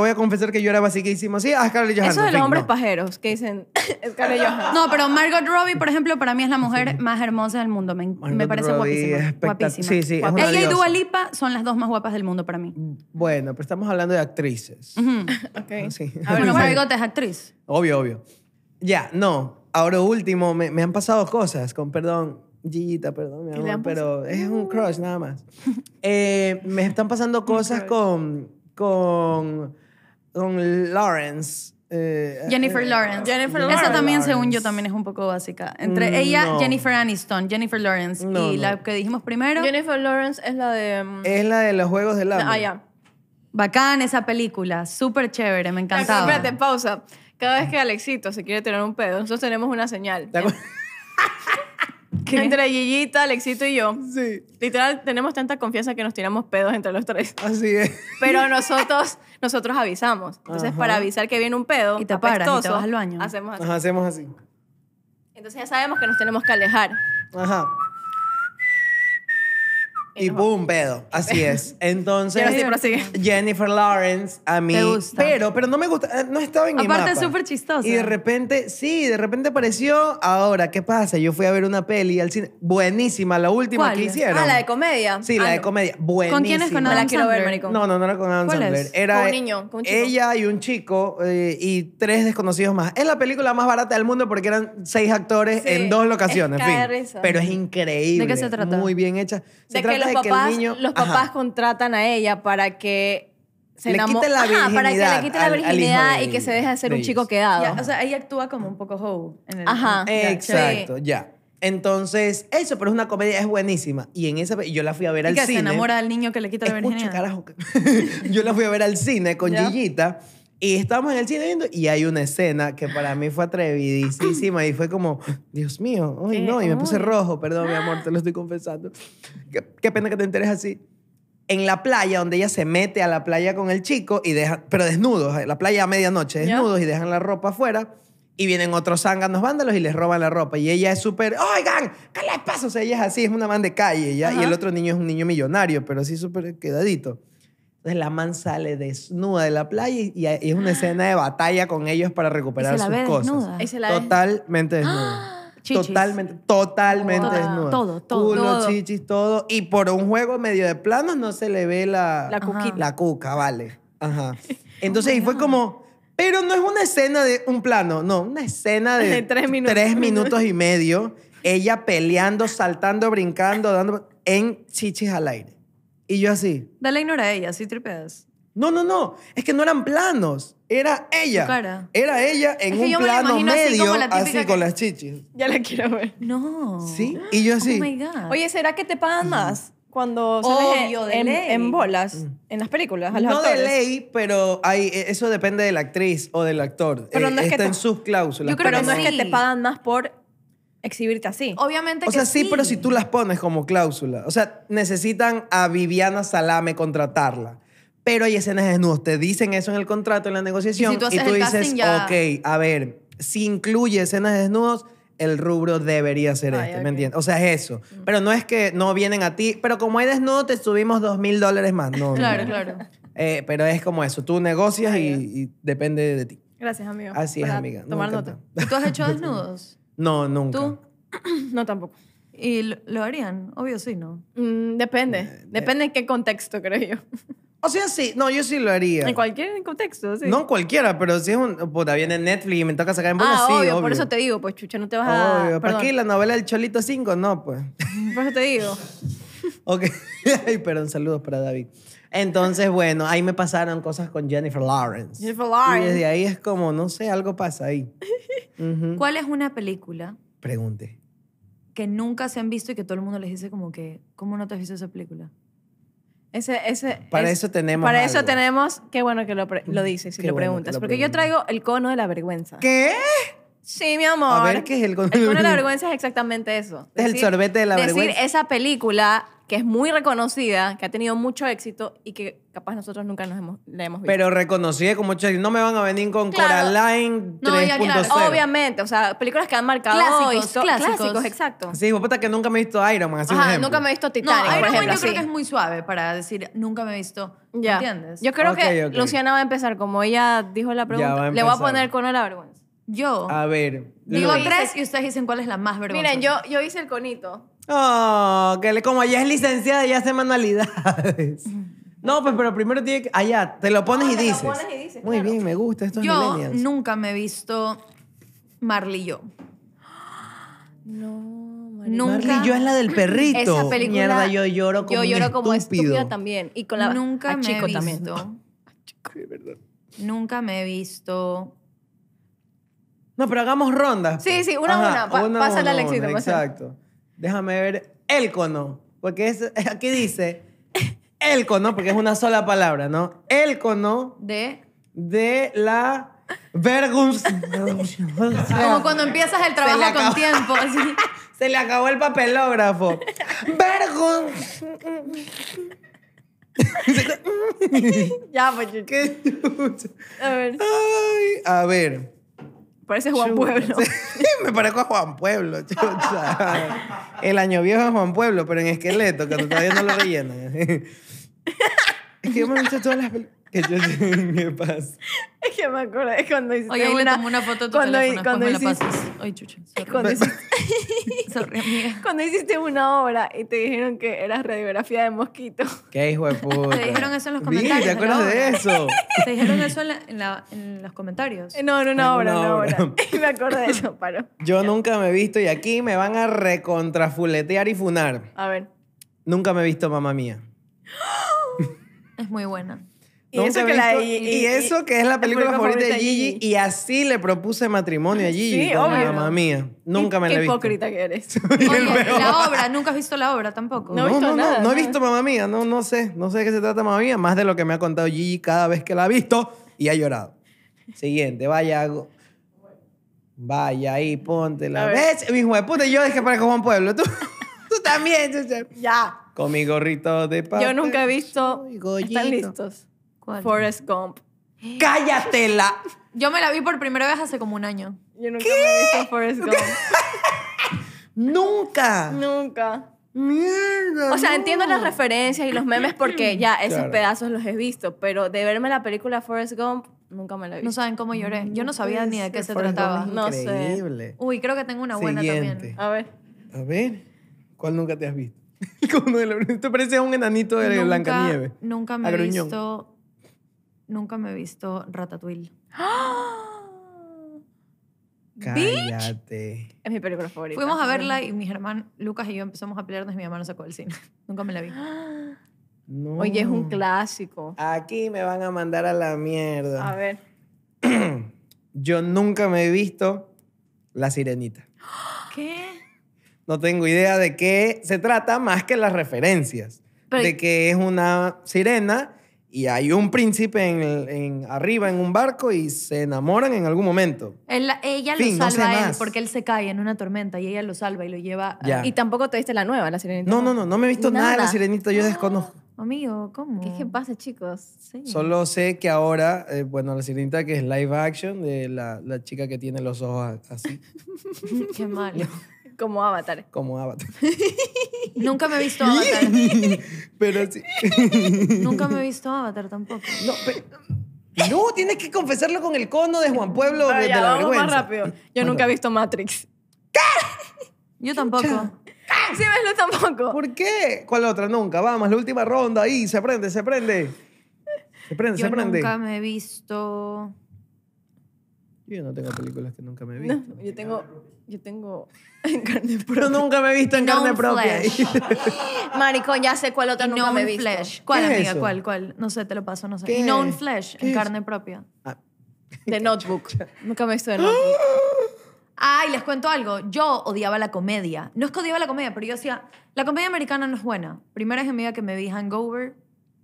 voy a confesar que yo era basiquísimo. Sí, a Scarlett Johansson. Eso de los hombres
pajeros que dicen [laughs] Scarlett Johansson. No, pero Margot Robbie, por ejemplo, para mí es la mujer más hermosa del mundo. Me, parece guapísima.
Guapísima. Sí, sí. Ella y Dua
Lipa son las dos más guapas del mundo para mí. Mm,
bueno, pero estamos hablando de actrices.
Ah,
a ver, Margot
es actriz.
Obvio, obvio. Ya, no. Ahora último, me, me han pasado cosas, con perdón Gillita, perdón, mi amor, pero es un ¡Uh! crush nada más. [laughs] Eh, me están pasando cosas con, con, con Lawrence. Eh, Jennifer eh, Lawrence. Jennifer Esa también,
según yo, también es un poco básica. Entre mm, ella, Jennifer Aniston, Jennifer Lawrence y la que dijimos primero. Jennifer Lawrence es la de. Mm, es la de los juegos del ah, hambre. Ah, ya. Bacán esa película, súper chévere, me encantaba. espérate, pausa. Cada vez que Alexito se quiere tirar un pedo, nosotros tenemos una señal. Em, [laughs] Entre Gillita, Alexito y yo. Sí. Literal, tenemos tanta confianza que nos tiramos pedos entre los tres. Así es. Pero nosotros, nosotros avisamos. Entonces, para avisar que viene un pedo, y te al baño. Hacemos
hacemos así.
Entonces ya sabemos que nos tenemos que alejar.
Ajá. Y boom, pedo. Así es. [laughs] Entonces, Jennifer Lawrence, a mí. Me gusta. Pero, no me gusta, eh, no estaba en mi Aparte es súper chistosa. Y de repente, sí, de repente apareció. Ahora, ¿qué pasa? Yo fui a ver una peli al cine. Buenísima, la última que hicieron. Ah, la de comedia. Sí, la de comedia. Buenísima. ¿Con quién es? ¿Con Adam La quiero ver, Sandler? No, no, no era con Adam Sandler. Era Con un niño,
con un chico. ella
y un chico eh, y tres desconocidos más. Es la película más barata del mundo porque eran seis actores en dos locaciones. en fin. Pero es increíble. ¿De qué se trata? Muy bien hecha
los papás, los papás contratan a ella para que
se le quite la
virginidad. para que le quite la virginidad y que se deje de ser un chico quedado. o sea, ella actúa como un poco hoe.
Ajá. Exacto, ya. Entonces, eso, pero es una comedia, es buenísima. Y en esa, yo la fui a ver y al que se enamora
del niño que le quita la virginidad. carajo.
[laughs] yo la fui a ver al cine con y estamos en el cine viendo y hay una escena que para mí fue atrevidísima y fue como, Dios mío, ay no, y me puse rojo, perdón mi amor, te lo estoy confesando. Qué, pena que te enteres así. En la playa, donde ella se mete a la playa con el chico, y deja, pero desnudos, la playa a medianoche, desnudos y dejan la ropa afuera. Y vienen otros zánganos vándalos y les roban la ropa. Y ella es súper, oigan, ¿qué les pasa? O sea, ella es así, es una man de calle. ¿ya? Y el otro niño es un niño millonario, pero así súper quedadito. Entonces la man sale desnuda de la playa y, es una escena de batalla con ellos para recuperar sus cosas. Desnuda. totalmente desnuda. [gasps] Totalmente, totalmente desnuda. Todo, todo. chichis, todo. Y por un juego medio de planos no se le ve la, la, la cuca, vale. Ajá. [laughs] Oh Entonces, y fue como, pero no es una escena de un plano, no, una escena de, [laughs] tres minutos y medio, [laughs] ella peleando, saltando, brincando, dando en chichis al aire. Y yo así.
Dale ignora a ella, sí tripeas.
No, no, no. Es que no eran planos. Era ella.
Era ella en un plano medio, así, así
con las chichis.
Ya la quiero ver. No. Sí. Y yo oh así. Oh my God. Oye, ¿será que te pagan más? cuando se de en, en, bolas, mm. en las películas. A los no de ley,
pero e, eso depende de la actriz o del actor. Pero eh, no es está que en sus cláusulas. pero no es
que te pagan más por exhibirte así. Obviamente o sea, sí, pero si tú
las pones como cláusula. O sea, necesitan a Viviana Salame contratarla. Pero hay escenas desnudas. Te dicen eso en el contrato, en la negociación. Y, tú, dices, ok, a ver, si incluye escenas desnudas, el rubro debería ser este, ¿me entiendes? O sea, es eso. Mm. Pero no es que no vienen a ti, pero como hay desnudo, te subimos dos mil dólares más. No, claro, claro. Eh, pero es como eso, tú negocias y, depende de ti.
Gracias, amigo. Así es, amiga. Tomar nota. ¿Tú has hecho desnudos?
[laughs] No, nunca.
¿Tú? [clears throat] no, tampoco. ¿Y lo, harían? Obvio sí, ¿no? Mm, depende. Eh, eh. depende en qué contexto, creo yo.
[laughs] O sea, sí. No, yo sí lo haría. En
cualquier contexto, sí. No
cualquiera, pero si es un... Puta, viene Netflix y me toca sacar en bola, ah, sí, obvio, por eso te
digo, pues, chucha, no te vas obvio. a... ¿Para qué la
novela del Cholito 5? No, pues.
[laughs] Por eso te digo.
[laughs] ok. Ay, perdón, saludos para David. Entonces, bueno, ahí me pasaron cosas con Jennifer Lawrence. Jennifer Lawrence. Y desde ahí es como, no sé, algo pasa ahí. ¿Cuál
es una película? Pregunte. Que nunca se han visto y que todo el mundo les dice como que, ¿cómo no te has visto esa película? Ese, ese, para eso tenemos. Para eso tenemos. Qué bueno que lo,
lo dices si lo preguntas. porque yo
traigo el cono de la vergüenza. ¿Qué? Sí, mi amor. A ver,
¿qué es el cono? El cono de la vergüenza
es exactamente eso. es el sorbete de la vergüenza. Decir, esa película que es muy reconocida, que ha tenido mucho éxito y que capaz nosotros nunca nos hemos,
la hemos visto. Pero reconocida como mucho No me van a venir con Coraline No, ya, 3.0.
Obviamente, o sea, películas que han marcado Clásicos, clásicos. exacto.
Sí, vos que nunca me he visto Iron Man, así nunca
me he visto No, Titanic, Iron Man yo creo que es muy suave para decir, nunca me he visto, Ya. ¿entiendes? Yo creo que Luciana va a empezar, como ella dijo la pregunta, le voy a poner con la vergüenza. Yo
A ver. digo
tres y ustedes dicen cuál es la más vergonzosa. Miren, yo, yo hice el conito
Oh, que como ella es licenciada, ya hace manualidades. [laughs] No, pues pero primero tiene Allá, te lo pones, ah, y, dices. Muy bien, me gusta esto. Yo
nunca me he visto Marley yo. No. Nunca.
yo es la del perrito. Esa película. yo lloro como Yo estúpido.
también. Y con la. Nunca he visto. También. Nunca me he visto.
No, pero hagamos rondas. Sí, sí, una a una. pasa la pásala a exacto. Déjame ver el cono. Porque es, aquí dice el cono, porque es una sola palabra, ¿no? El cono de, de la vergüenza. Como cuando empiezas el trabajo con tiempo. [laughs] Se le acabó el papelógrafo. Vergüenza. ya, pues. A ver. Ay, a ver. Parece Juan Pueblo. [laughs] me parezco a Juan Pueblo. [laughs] El año viejo es Juan Pueblo, pero en esqueleto, que todavía no lo rellenan. [laughs] Es que yo me he todas las películas. Que yo [laughs] Es
que me acuerdo, es cuando hice Oye, una... una foto tu cuando, teléfono, cuando hiciste, [laughs] [laughs] Cuando, hiciste, Cuando una obra y te dijeron que eras radiografía de mosquito. [laughs]
Qué hijo de puta. Te dijeron eso en los comentarios. ¿Te acuerdas de, eso?
Te dijeron eso en, los comentarios. Eh, no, no, una obra, obra. Y me acuerdo de eso, paro.
Yo nunca me he visto y aquí me van a recontrafuletear y funar. A ver. Nunca me he visto mamá mía.
Es muy buena. Y eso, que y, eso, que es la película, favorita, de Gigi,
y así le propuse matrimonio a Gigi. Mamá mía, nunca me la he visto. Qué hipócrita que eres. [laughs] la
obra, nunca has visto la obra tampoco. No, he visto nada, no, no, he
visto mamá mía, no, no sé, no sé de qué se trata mamá mía, más de lo que me ha contado Gigi cada vez que la ha visto y ha llorado. Siguiente, vaya. Vaya ahí, ponte la vez. Mi hijo de puta, yo es que parezco Juan Pueblo. Tú, [laughs] tú también. ya. Con mi gorrito de papel. Yo nunca
he visto. Están listos. ¿Cuál? Forrest Gump. [gasps] ¡Cállatela! Yo me la vi por primera vez hace como un año. Yo nunca ¿Qué? me he visto Forrest Gump. [laughs] ¡Nunca! Nunca. Mierda. O sea, entiendo las referencias y los memes porque ya esos pedazos los he visto, pero de verme la película Forrest Gump nunca me la vi. No saben cómo lloré. Yo no sabía ni de qué se trataba. No sé. Uy, creo que tengo una buena también. A
ver. A ver. ¿Cuál nunca te has visto? [laughs] Te parece un enanito de Blancanieves. Nunca me he
visto nunca me he visto Ratatouille. [gasps]
Cállate.
Es mi película favorita. Fuimos a verla y mi hermanos, Lucas y yo empezamos a pelearnos y mi mamá nos sacó del cine. [laughs] nunca me la vi.
Oye, es un clásico. Aquí me van a mandar a la mierda. A ver. [clears throat] Yo nunca me he visto La Sirenita.
[gasps] ¿Qué?
No tengo idea de qué se trata más que las referencias. de que es una sirena y hay un príncipe en, en, arriba en un barco y se enamoran en algún momento.
ella lo salva a él porque él se cae en una tormenta y ella lo salva y lo lleva. Y tampoco te viste la nueva, la sirenita. No, no, no,
no me he visto nada, de la sirenita, yo desconozco.
Amigo, ¿cómo? ¿Qué es que pasa, chicos? Solo
sé que ahora, eh, bueno, la sirenita que es live action de la, la chica que tiene los ojos así.
[laughs] Qué malo. [laughs] Como Avatar. Como Avatar. [laughs] Nunca me he visto Avatar.
[laughs] pero sí. [laughs] Nunca me he visto Avatar tampoco. No, pero... No, tienes que confesarlo con el cono de Juan Pueblo ah, Vaya, de la vamos más rápido. Yo nunca he visto Matrix. ¿Qué? Yo tampoco. Sí, lo tampoco. ¿Por qué? ¿Cuál otra? Nunca. Vamos, la última ronda ahí. Se prende, se prende. Se prende, se prende. Nunca
me he visto.
Yo no tengo películas que nunca me he visto. No,
yo tengo, yo tengo [laughs]
carne propia. Pero nunca me he visto en carne propia. [laughs]
Maricón, ya sé cuál otra nunca me he visto. Flesh. ¿Cuál, amiga? ¿Cuál, cuál? No sé, te lo paso, no sé. ¿Qué? Known Flesh, en carne propia. Ah. De Notebook. [laughs] nunca me he visto de ¡Ah! Notebook. Ay, les cuento algo. Yo odiaba la comedia. No es que odiaba la comedia, pero yo decía, la comedia americana no es buena. Primera vez en mi vida que me vi Hangover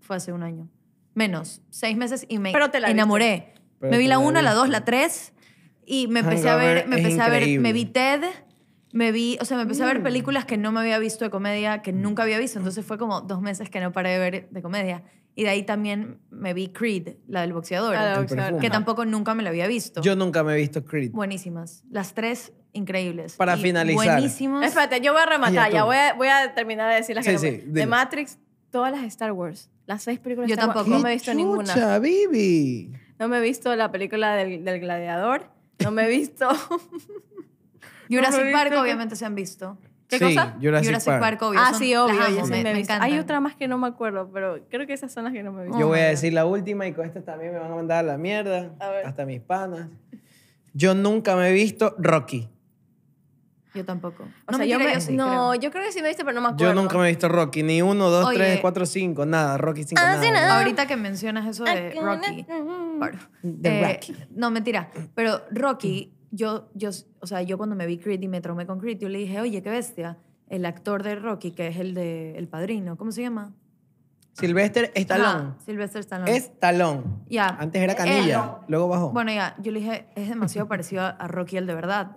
fue hace un año. Menos, seis meses y me pero te la enamoré. Viste me vi la 1, la 2, la 3 y me empecé a ver, me empecé a ver, me vi TED, me vi, o sea, me empecé a ver mm. películas que no me había visto de comedia, que nunca había visto, entonces fue como dos meses que no paré de ver de comedia. Y de ahí también me vi Creed, la del boxeador, ah, que tampoco nunca me la había visto.
Yo nunca me he visto Creed.
Buenísimas. Las tres increíbles.
Para finalizar. Buenísimas.
Espérate, yo voy a rematar, ya voy a, terminar de decir las que De Matrix, todas las Star Wars. Las seis películas. Yo Star tampoco. me he visto chucha, ninguna.
Bibi.
No me he visto la película del, gladiador. No me he visto. [laughs] Jurassic Park, obviamente, se han visto. ¿Qué cosa? Jurassic, Park. Ah, sí, obvio. me, Hay otra más que no me acuerdo, pero creo que esas son las que no me he visto. Yo voy a
decir la última y con esta también me van a mandar a la mierda. Hasta mis panas. Yo nunca me he visto Rocky.
Yo tampoco. no, yo creo. que sí me viste, pero no me acuerdo. Yo nunca
me he visto Rocky, ni uno, dos, tres, cuatro, cinco, nada, Rocky cinco, ah, nada. Ahorita
que mencionas eso de eh, Rocky, No, mentira, pero Rocky, yo, yo, o sea, yo cuando me vi Creed y me traumé con Creed, yo le dije, "Oye, qué bestia, el actor de Rocky, que es el de El Padrino, ¿cómo se llama?"
Sylvester Stallone.
Sylvester Stallone. Es Ya. Antes era eh, Canilla, eh, luego bajó. Bueno, ya, yo le dije, es demasiado parecido a Rocky el de verdad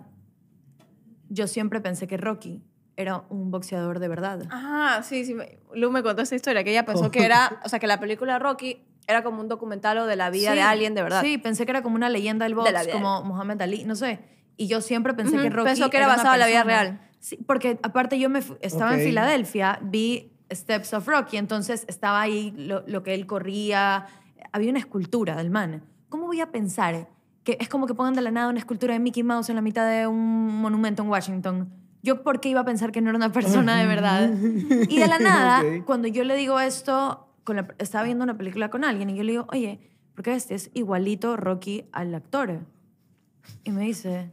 yo siempre pensé que Rocky era un boxeador de verdad. Ah, sí, sí. Lu me contó esa historia, que ella pensó que era, oh. o sea, que la película Rocky era como un documental o de la vida de alguien de verdad. Sí, pensé que era como una leyenda del box, como Muhammad Ali, no sé. Y yo siempre pensé que Rocky pensó que era, basado en la vida real. Sí, porque aparte yo me estaba en Filadelfia, vi Steps of Rocky, entonces estaba ahí lo, lo que él corría, había una escultura del man. ¿Cómo voy a pensar? que es como que pongan de la nada una escultura de Mickey Mouse en la mitad de un monumento en Washington. Yo, ¿por qué iba a pensar que no era una persona de verdad?
[laughs] Y de la nada,
cuando yo le digo esto, con estaba viendo una película con alguien y yo le digo, oye, ¿por qué este es igualito Rocky al actor? Y me dice,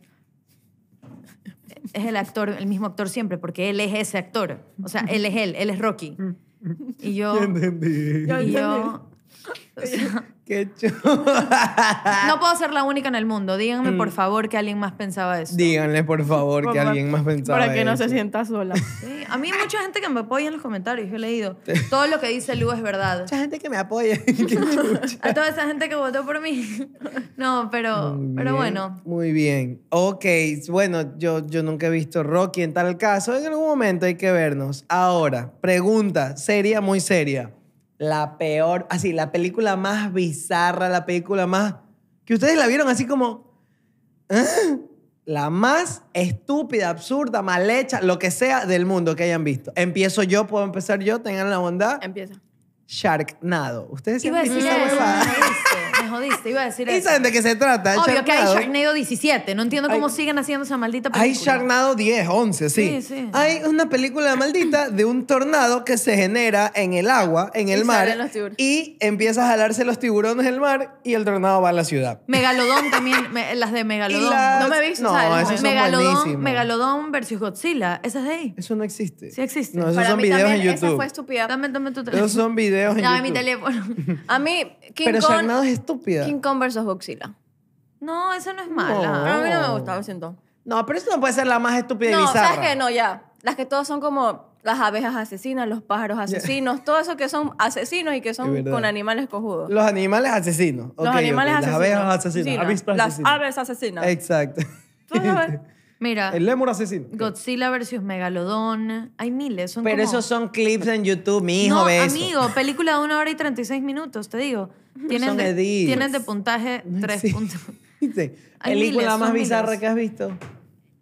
es el actor, el mismo actor siempre, porque él es ese actor. O sea, él es él, él es Rocky. [laughs]
Y yo... yo...
Qué chulo. [laughs] No puedo ser la única en el mundo. Díganme, por mm. favor, que alguien más pensaba eso.
Díganle, por favor,
que alguien más
pensaba. Para que no se
sienta sola. [laughs] Sí, a mí hay mucha gente que me apoya en los comentarios. Yo he leído. Todo lo que dice Lu es verdad. Mucha gente que me apoya. [laughs] A toda esa gente que votó por mí. No, pero, pero bueno.
Muy bien. Ok, bueno, yo, yo nunca he visto Rocky en tal caso. En algún momento hay que vernos. Ahora, pregunta seria, muy seria la peor, así, la película más bizarra, la película más... que ustedes la vieron así como... ¿eh? La más estúpida, absurda, mal hecha, lo que sea del mundo que hayan visto. Empiezo yo, puedo empezar yo, tengan la bondad. Empieza. Sharknado. ¿Ustedes se han
iba a decir ¿Y saben de qué se trata? Obvio que hay Sharknado 17. No entiendo cómo siguen haciendo esa maldita película. Hay Sharknado
10, 11, sí. Hay una película maldita de un tornado que se genera en el agua, en el mar, y empieza a jalarse los tiburones del mar y el tornado va a la ciudad.
Megalodón también, las de [laughs] Megalodón. No me he visto, no, son Megalodón, Megalodón versus Godzilla. Esas de ahí. Eso no existe. Sí existe. No, esos Para son mí videos también en fue estúpida. Dame, tu teléfono. Esos son videos en mi teléfono. A mí, [laughs] King Pero Kong, Sharknado es King Kong vs. Godzilla No, eso no es mala. A mí no me gustaba,
siento. No, pero eso no puede ser la más estúpida no, ¿sabes que
No, ya. Las que todas son como las abejas asesinas, los pájaros asesinos, todo eso que son asesinos y que son con animales cojudos.
Los animales asesinos. los animales asesinos. Las abejas asesinas. Las aves asesinas. Exacto.
[laughs] Mira. El
lémur asesino.
Godzilla versus Megalodón. Hay miles. pero esos
son clips en YouTube, mi hijo. No, amigo,
película de una hora y 36 minutos, te digo. [laughs] tienen de, puntaje [laughs] tres puntos.
Sí. [laughs] película más bizarra que has visto.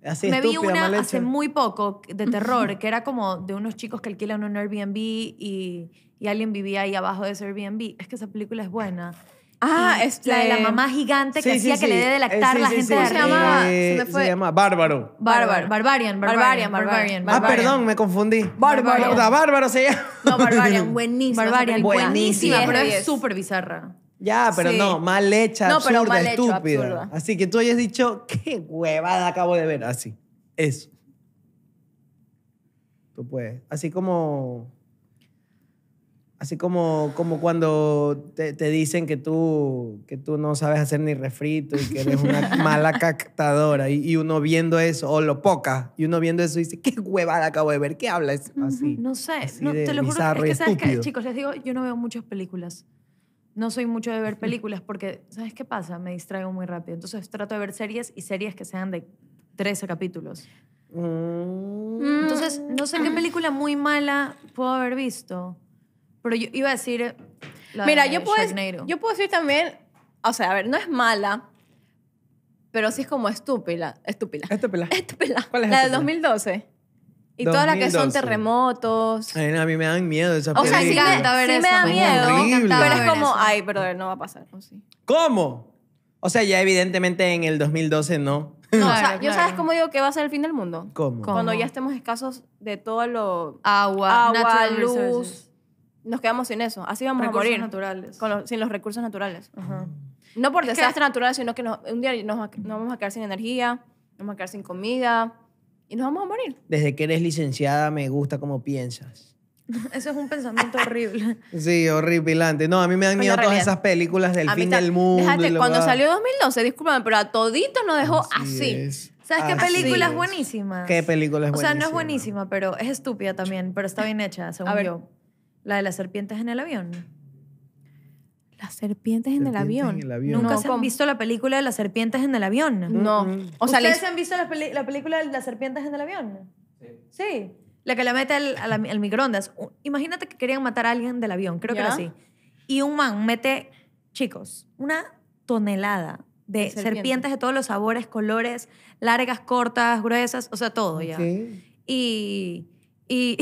Así me vi una hace muy
poco de terror, que era como de unos chicos que alquilan un Airbnb y, y alguien vivía ahí abajo de ese Airbnb. Es que esa película es buena. Ah, este... La de la este, mamá gigante que decía hacía que le dé de lactar eh, la gente de arriba. se, me eh, fue. se
llama Bárbaro. Bárbaro.
Barbarian, Barbarian, Barbarian. Ah, perdón,
me confundí. Bárbaro. Bárbaro se llama. No, Barbarian, [laughs] buenísima. Barbarian, buenísima, pero es
súper bizarra.
Ya, pero no, mal hecha, no, absurda, estúpida. Así que tú hayas dicho, qué huevada acabo de ver. Así, eso. Tú puedes. Así como Así como, como cuando te, te, dicen que tú, que tú no sabes hacer ni refrito y que eres una [laughs] mala captadora y, y, uno viendo eso, o lo poca, y uno viendo eso dice, qué huevada acabo de ver, ¿qué hablas? Así. No sé, no, te lo juro. Es que, ¿sabes chicos,
les digo, yo no veo muchas películas. No soy mucho de ver películas porque, ¿sabes qué pasa? Me distraigo muy rápido. Entonces trato de ver series y series que sean de 13 capítulos.
Mm. Entonces, no sé qué película
muy mala puedo haber visto. Pero yo iba a decir. Eh,
la Mira, de yo puedo, yo
puedo decir también. O sea, a ver, no es mala, pero sí es como estúpida. Estúpida. Estúpida. [laughs] Estúpida. ¿Cuál es la del 2012.
Y todas las que son
terremotos.
a mí me dan miedo esas O sea, sí, me, ver sí eso, me da miedo. Pero es
como, ay, perdón, no va a pasar. Oh, sí.
¿Cómo? O sea, ya evidentemente en el 2012 no. No, o sea,
yo sabes cómo digo que va a ser el fin del mundo. ¿Cómo? Cuando ya estemos escasos de todo lo agua, agua luz, nos quedamos sin eso. Así vamos a morir. naturales. sin los recursos naturales. No por desastre natural, sino que un día nos, vamos a quedar sin energía, nos vamos a quedar sin comida y nos vamos a morir.
Desde que eres licenciada me gusta cómo piensas.
[laughs] Eso es un pensamiento horrible.
[laughs] Sí, horripilante. No, a mí me dan pues miedo todas esas películas del fin del mundo. Déjate, cuando salió
2012, discúlpame, pero a todito nos dejó así. ¿Sabes qué película es. buenísima? ¿Qué
película es buenísima? O sea, no es
buenísima, pero es estúpida también, pero está bien hecha, según yo. La de las serpientes en el avión. Las serpientes en, el, avión. Nunca se han visto la película de las serpientes en el avión. Mm, no. Mm. O sea, ¿Ustedes les... han visto la, película de las serpientes en el avión? Sí. La que la mete al, microondas. Imagínate que querían matar a alguien del avión, creo que era así. Y un man mete, chicos, una tonelada de serpientes. serpientes de todos los sabores, colores, largas, cortas, gruesas, o sea, todo ya. Sí. Y [laughs] Y,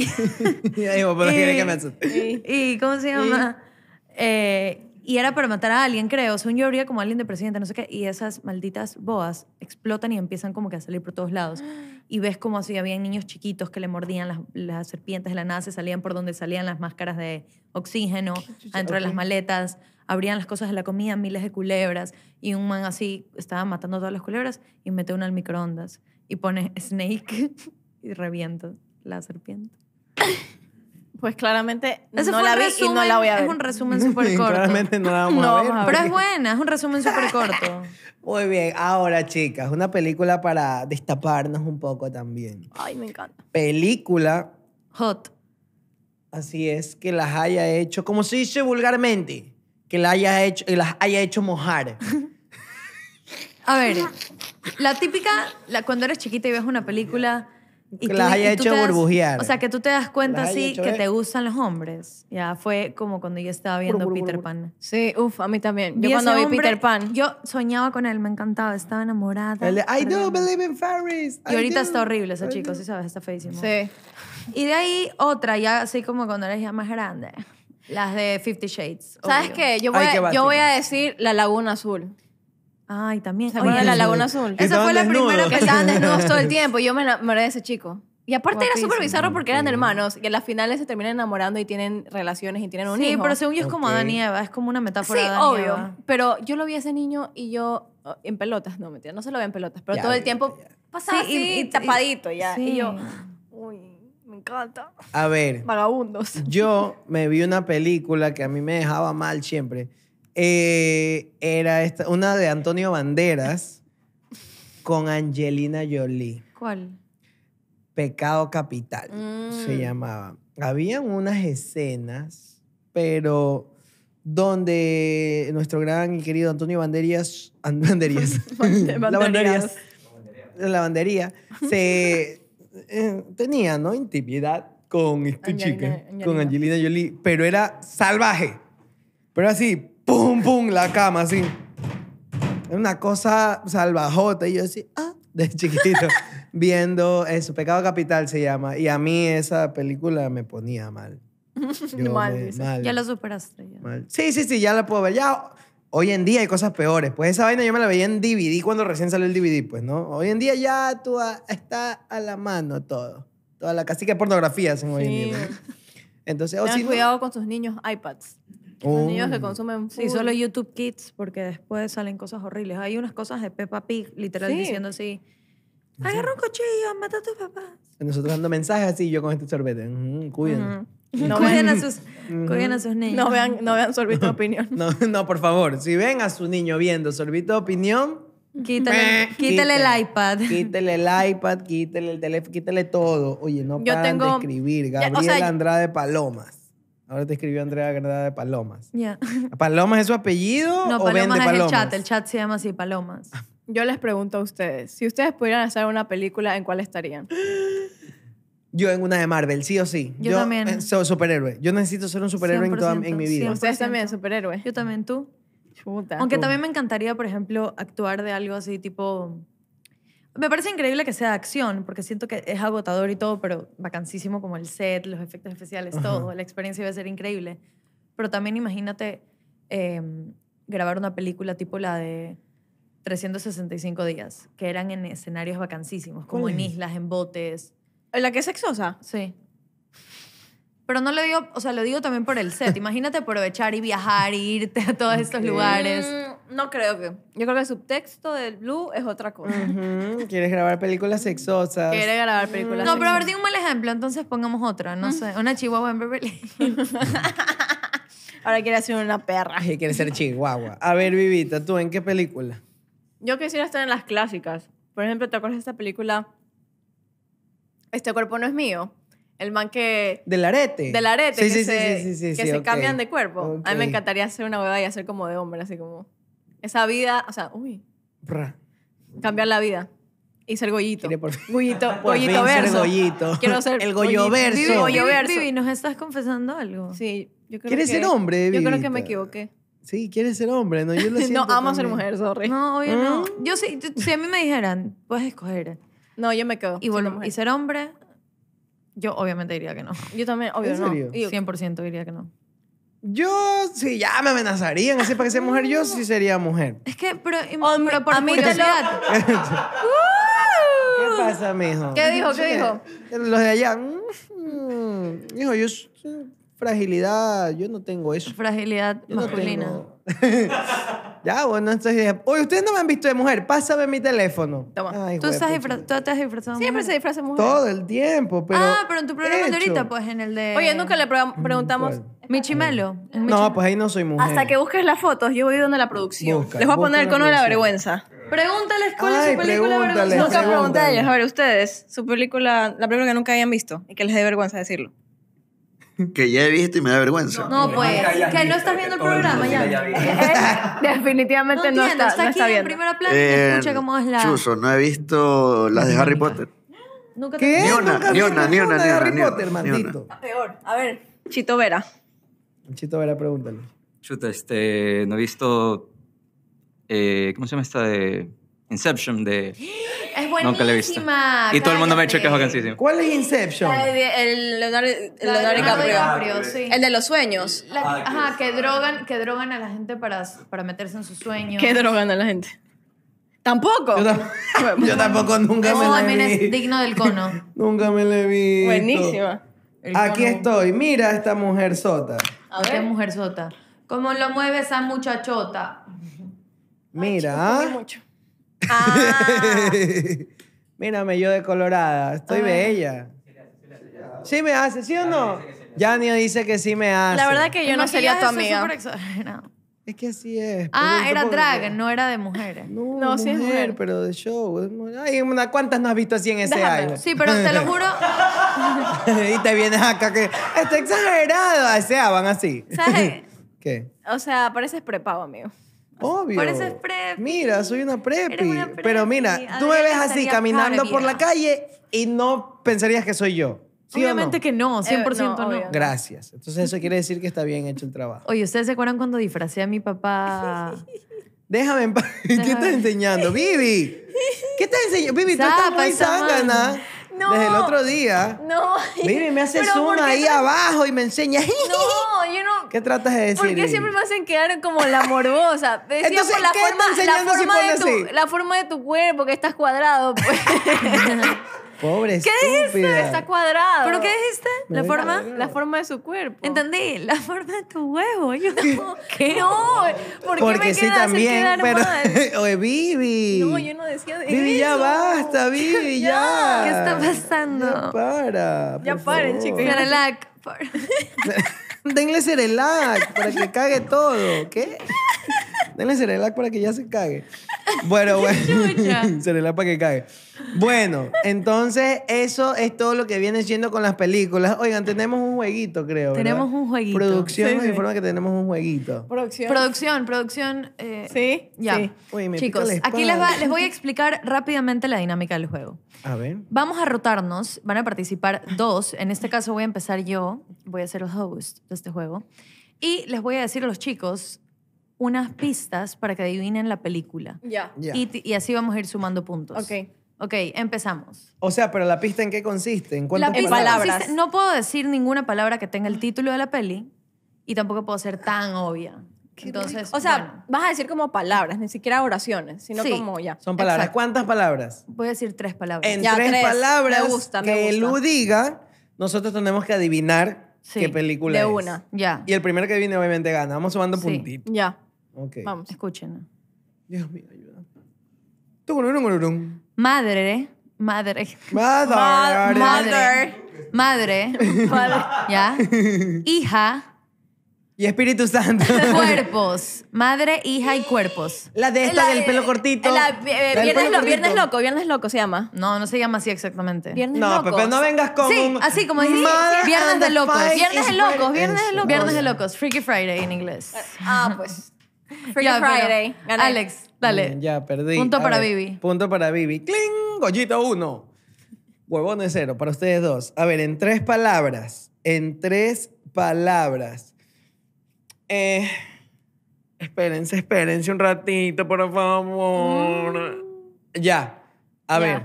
y, ¿cómo se llama? Eh, y era para matar a alguien, creo. Según yo, habría como alguien de presidente, no sé qué. Y esas malditas boas explotan y empiezan como que a salir por todos lados. Y ves como así, había niños chiquitos que le mordían las, serpientes de la NASA, salían por donde salían las máscaras de oxígeno, adentro de las maletas, abrían las cosas de la comida, miles de culebras. Y un man así estaba matando todas las culebras y mete una al microondas y pone [laughs] Snake y revienta la serpiente. [laughs] Pues claramente no la vi y no la voy a ver. Es un resumen súper [laughs] corto.
no la [laughs] a, ver. Pero es
buena, es un resumen súper corto.
Muy bien, ahora chicas, una película para destaparnos un poco también.
Ay, me encanta.
Película. Hot. Así es, que las haya hecho, como se dice vulgarmente, que las haya hecho, las haya hecho mojar.
a ver, la típica, la, cuando eres chiquita y ves una película que las haya hecho burbujear. O sea, que tú te das cuenta así que te gustan los hombres. Ya fue como cuando yo estaba viendo Peter Pan. Sí, uf, a mí también. Yo cuando vi Peter Pan. Yo soñaba con él, me encantaba, estaba enamorada. I do
believe in fairies. Y ahorita está horrible ese chico, sí
sabes, está feísimo. Sí. Y de ahí otra, ya así como cuando eres ya más grande. Las de Fifty Shades. ¿Sabes qué? Yo voy, yo voy a decir La Laguna Azul. Ay, también. la Laguna Azul. Esa fue la primera que estaban desnudos todo el [laughs] tiempo. y Yo me enamoré de ese chico. Y aparte era súper bizarro porque eran hermanos y en las finales se terminan enamorando y tienen relaciones y tienen un Sí, pero según yo es como a Daniela, es como una metáfora Sí, obvio. Pero yo lo vi a ese niño y yo oh, en pelotas, no mentira, no se lo ve en pelotas, pero todo el tiempo y- tapadito ya. Y yo, uy, me encanta.
A ver, Vagabundos. yo me vi una película que a mí me dejaba mal siempre, eh, era esta, una de Antonio Banderas con Angelina Jolie. ¿Cuál? Pecado Capital mm. se llamaba. Habían unas escenas, pero donde nuestro gran y querido Antonio Banderías, Banderías, [laughs] la Banderías, la bandería, se eh, tenía, ¿no? Intimidad con esta chica, con Angelina Jolie, pero era salvaje. Pero así, pum, pum, la cama, así. Era una cosa salvajota. Y yo así, ah, de chiquito, [laughs] viendo eso. Pecado Capital se llama. Y a mí esa película me ponía mal. [laughs] mal, mal. Ya la
superaste.
Mal. Sí, sí, sí, ya la puedo ver. Ya hoy en día hay cosas peores. Pues esa vaina yo me la veía en DVD cuando recién salió el DVD, pues, ¿no? Hoy en día ya tú está a la mano todo. Toda la casi que pornografía sí. hoy en día. Entonces, cuidado
con sus niños iPads. Los oh. niños se consumen food. solo YouTube Kids, porque después salen cosas horribles. Hay unas cosas de Peppa Pig, literal, diciendo así, agarra un cuchillo, mata a
tus papás. Nosotros dando mensajes así, yo con este sorbete. Cuídense. Mm, cuiden. Mm, cuiden, a sus, a sus niños. No vean, no vean sorbito de opinión. No, no, por favor. Si ven a su niño viendo sorbito de opinión, Quítale, el iPad. quítele el iPad, quítele el teléfono, quítele todo. Oye, no Yo de escribir. Gabriela Gabriel Andrade Palomas. Ahora te escribió Andrea Granada de Palomas. ¿Palomas es su apellido? No, o Palomas es el chat. El
chat se llama así, Palomas. Ah. Yo les pregunto a ustedes, si ustedes pudieran hacer una película, ¿en cuál estarían?
[gasps] Yo en una de Marvel, sí o sí. Yo, también. Eh, soy superhéroe. Yo necesito ser un superhéroe en, mi vida. Ustedes también,
superhéroe. Yo también, tú. Chuta. Aunque también me encantaría, por ejemplo, actuar de algo así tipo me parece increíble que sea acción, porque siento que es agotador y todo, pero vacancísimo como el set, los efectos especiales, todo. La experiencia iba a ser increíble. Pero también imagínate em, grabar una película tipo la de 365 días, que eran en escenarios vacancísimos, como en islas, en botes. ¿La que es sexosa? Sí. Pero no lo digo, o sea, lo digo también por el set. [laughs] Imagínate aprovechar y viajar, e irte a todos estos lugares. No creo que. Yo creo que el subtexto del blue es otra cosa.
Quieres grabar películas sexosas. Quiere grabar películas No, pero a ver, di
un mal ejemplo, entonces pongamos otra. No sé, una chihuahua en Beverly. [laughs]
Ahora quiere ser una perra. quiere ser chihuahua. A ver, Vivita, ¿tú en qué película?
Yo quisiera estar en las clásicas. Por ejemplo, ¿te acuerdas de esta película? Este cuerpo no es mío. El man que. Del
arete. Del arete. Sí, sí, sí, sí, Que se cambian de
cuerpo. A mí me encantaría hacer una huevada y hacer como de hombre, así como. Esa vida, o sea, uy. Cambiar la vida. Y ser gollito. Por... Gollito, gollito verso. Ser gollito. Quiero ser el goyo verso. Vivi, nos estás confesando algo. Sí, yo creo ¿Quieres ser hombre, Vivi? Yo creo que me equivoqué.
Sí, quieres ser hombre, ¿no? Yo lo [laughs] siento. no, amo ser mujer,
sorry. No, obvio no. ¿Ah? Yo si, si a mí me dijeran, puedes escoger. No, yo me quedo. Y, bueno, y ser hombre, yo obviamente diría que no. Yo también, obvio ¿En serio? no. 100% diría que no.
Yo, si ya me amenazarían así para que sea mujer, yo sí sería mujer. Es que, pero, por a mí te Lo... ¿Qué uh. pasa, mijo? ¿Qué dijo? ¿Qué dijo? Los de allá. Mm, hijo, yo fragilidad, yo no tengo eso. Fragilidad masculina. [laughs] Ya, bueno, entonces oye, ustedes no me han visto de mujer, pásame mi teléfono.
Toma. ¿Tú, te has disfrazado Siempre se disfraza de mujer. Todo el
tiempo, pero... Ah, pero en tu programa de ahorita,
pues en el de. Oye, nunca le mm, preguntamos. Eh. Michimelo. No, pues
ahí no soy mujer. Hasta que
busques las fotos, yo voy donde la producción. Les voy a poner el cono de la vergüenza. Pregúntales cuál es su película vergüenza Nunca pregunté a ellos. A ver, ustedes, su película, la película que nunca hayan visto y que les dé vergüenza decirlo. [laughs] que ya he visto y me da vergüenza. No, pues, que no estás viendo el programa ya. [laughs] [laughs] Definitivamente no, está, viendo. no está, aquí en primera plana. Eh, escucha cómo es la. Chuso,
no he visto las de Harry Potter.
Nunca ¿Qué? Ni una, ni una, ni una, ni Harry Potter, maldito. Peor. A ver, Chito Vera.
Chito Vera, pregúntale.
Chuta, este, no he visto. Eh, ¿Cómo se llama esta de.? Inception de... Es
buenísima. Nunca he visto. Y todo el mundo me ha
dicho que es bacanísimo.
¿Cuál es Inception?
El, Leonardo, DiCaprio. Ah, el de los sueños. Ah, ajá, que drogan, que drogan a la gente para, para meterse en sus sueños. ¿Qué drogan a la gente? Tampoco.
Yo, [laughs] tampoco nunca me la vi. es digno del cono. [laughs] nunca me le vi. Buenísima. Aquí estoy. Mira a esta mujer sota.
A ver. ¿Qué mujer sota? ¿Cómo lo mueve esa muchachota?
Mira. mucho. Ah. [laughs] Mírame yo de colorada, estoy ah. bella. Sí me hace, ¿sí o no? Yanio dice que sí me hace. La verdad que yo no sería tu amiga. Es que así es. Ah, era drag,
no era de mujeres. No, sí es mujer.
pero de show. Ay, unas cuantas no has visto así en ese año. Sí, pero te lo juro.
[laughs]
y te vienes acá que está exagerado. O van así. [laughs]
¿Qué? O sea, pareces prepago, amigo.
Obvio. Por preppy. Mira, soy una preppy. Pero mira, tú me ves así caminando por la calle y no pensarías que soy yo. ¿Sí Obviamente
que no, 100% eh, no,
Gracias. Entonces eso quiere decir que está bien hecho el trabajo. Oye,
¿ustedes se acuerdan cuando disfracé a mi papá? [laughs] Déjame en paz.
¿Qué estás enseñando? ¡Vivi! ¿Qué estás enseñando? Vivi, tú estás muy desde el otro día. No.
[laughs] Mire, me hace zoom ahí abajo y me
enseña. No, [laughs] yo no. ¿Qué tratas de decir? Porque siempre me
hacen quedar como la morbosa. [laughs] Decía, Entonces, pues la, ¿qué forma, la forma, de tu, la forma de tu cuerpo que estás cuadrado. Pues.
Pobres, ¿Qué dijiste? Está
cuadrado. ¿Pero qué dijiste? La forma, la forma de su cuerpo. Entendí, la forma de tu huevo. [laughs] Yo ¿Qué? no ¿por qué Porque me sí quedas también, pero
[laughs] oye, Vivi. No, yo
no decía de Vivi, ya basta, [laughs] Vivi, ya. ¿Qué está
pasando? para. Ya paren, chicos. Cerelac. Denle Cerelac para que cague todo, ¿qué? Denle Cerelac para que ya se cague. Bueno, bueno. Cerelac para que cague. Bueno, entonces eso es todo lo que viene siendo con las películas. Oigan, tenemos un jueguito, creo. Tenemos un jueguito. Producción sí, informa que tenemos un jueguito.
Producción. Producción, producción. Eh, sí. Ya. Sí. Chicos, aquí les, voy a explicar rápidamente la dinámica del juego. A ver. Vamos a rotarnos. Van a participar dos. En este caso voy a empezar yo. Voy a ser el host de este juego. Y les voy a decir a los chicos unas pistas para que adivinen la película. Ya. Y, y, así vamos a ir sumando puntos. Ok. Ok, empezamos.
O sea, pero la pista en qué consiste? ¿En cuántas la palabras?
no puedo decir ninguna palabra que tenga el título de la peli y tampoco puedo ser tan obvia. Entonces, o sea, vas a decir como palabras, ni siquiera oraciones, sino como ya. Son palabras.
¿Cuántas palabras?
Voy a decir tres palabras. En tres, palabras gusta, que Lu
diga, nosotros tenemos que adivinar qué película de es. De una, ya. Y el primero que viene obviamente gana. Vamos sumando puntitos. Ya. Ok.
Vamos. Escuchen. Dios mío, ayuda madre, madre, madre, [laughs] madre, madre, ¿ya? [laughs] Hija.
Y Espíritu Santo. [laughs]
Cuerpos. Madre, hija y cuerpos. La de esta del pelo cortito. Eh, viernes, viernes loco, viernes loco se llama. No, no se llama así exactamente. Viernes loco. No, pero no vengas con Sí, así como dice, Viernes de Locos. Viernes de Locos, Viernes de Locos. Viernes de locos, Freaky Friday en inglés. Ah, pues. Freaky Friday. Alex, Dale.
Mm, ya, perdí. Punto para Vivi. Punto para Vivi. ¡Cling! Gollito uno. Huevones cero. Para ustedes dos. A ver, en tres palabras. En tres palabras. Eh, espérense, espérense un ratito, por favor. Mm. Ya. A ver.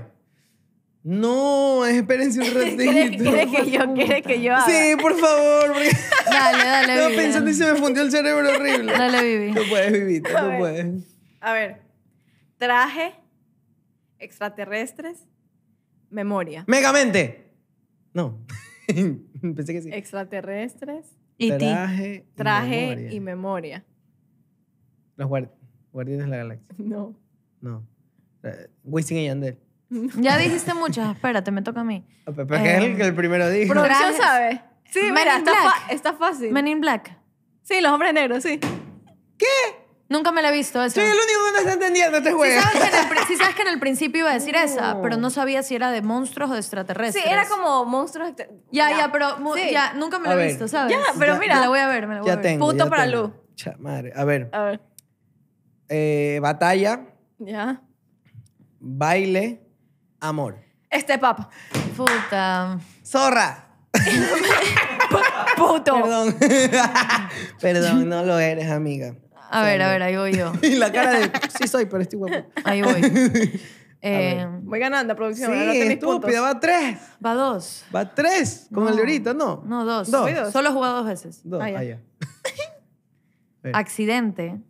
No, espérense un [laughs] ratito. ¿Quieres que yo, quiere que yo haga? Sí, por favor. Dale, dale, [laughs] Estaba pensando y se me fundió el cerebro horrible. Dale, Vivi. No puedes, Vivita, no puedes.
A ver, traje, extraterrestres, memoria.
Megamente. No. [laughs] Pensé que sí.
Extraterrestres.
Y traje, y
memoria.
Los guardianes de la galaxia. [laughs] No. No. Eh, Wasting y Yandel.
Ya dijiste muchas, espérate, me toca a mí.
Ah, Pero que es eh, el que el primero dijo. Producción
sabe. Sí, Men mira, está, está fácil. Men in Black. Sí, los hombres negros, sí. ¿Qué? Nunca me la he visto Soy el único que no está entendiendo este juego. si sabes, que en el, [laughs] principio iba a decir esa, pero no sabía si era de monstruos o de extraterrestres. Sí, era como monstruos. Ya, ya, ya pero nunca me la he visto, ¿sabes? Ya, pero mira. Me la voy a ver, me la voy a ver. para Lu.
Cha madre. A ver, A ver. Eh, batalla, Ya. baile, amor.
Este papa. Puta. ¡Zorra! [laughs] Puto. Perdón.
[laughs] Perdón, no lo eres, amiga. A ver, a ver, ahí voy yo. [laughs] y la cara de, sí soy, pero estoy guapo. Ahí voy. [laughs] Em,
voy ganando, producción. Sí, estúpida, va
tres. Va dos. Va tres, como el de ahorita, ¿no?
No, dos. Dos. Solo he jugado dos veces.
Dos, Ah, allá. [laughs]
Accidente.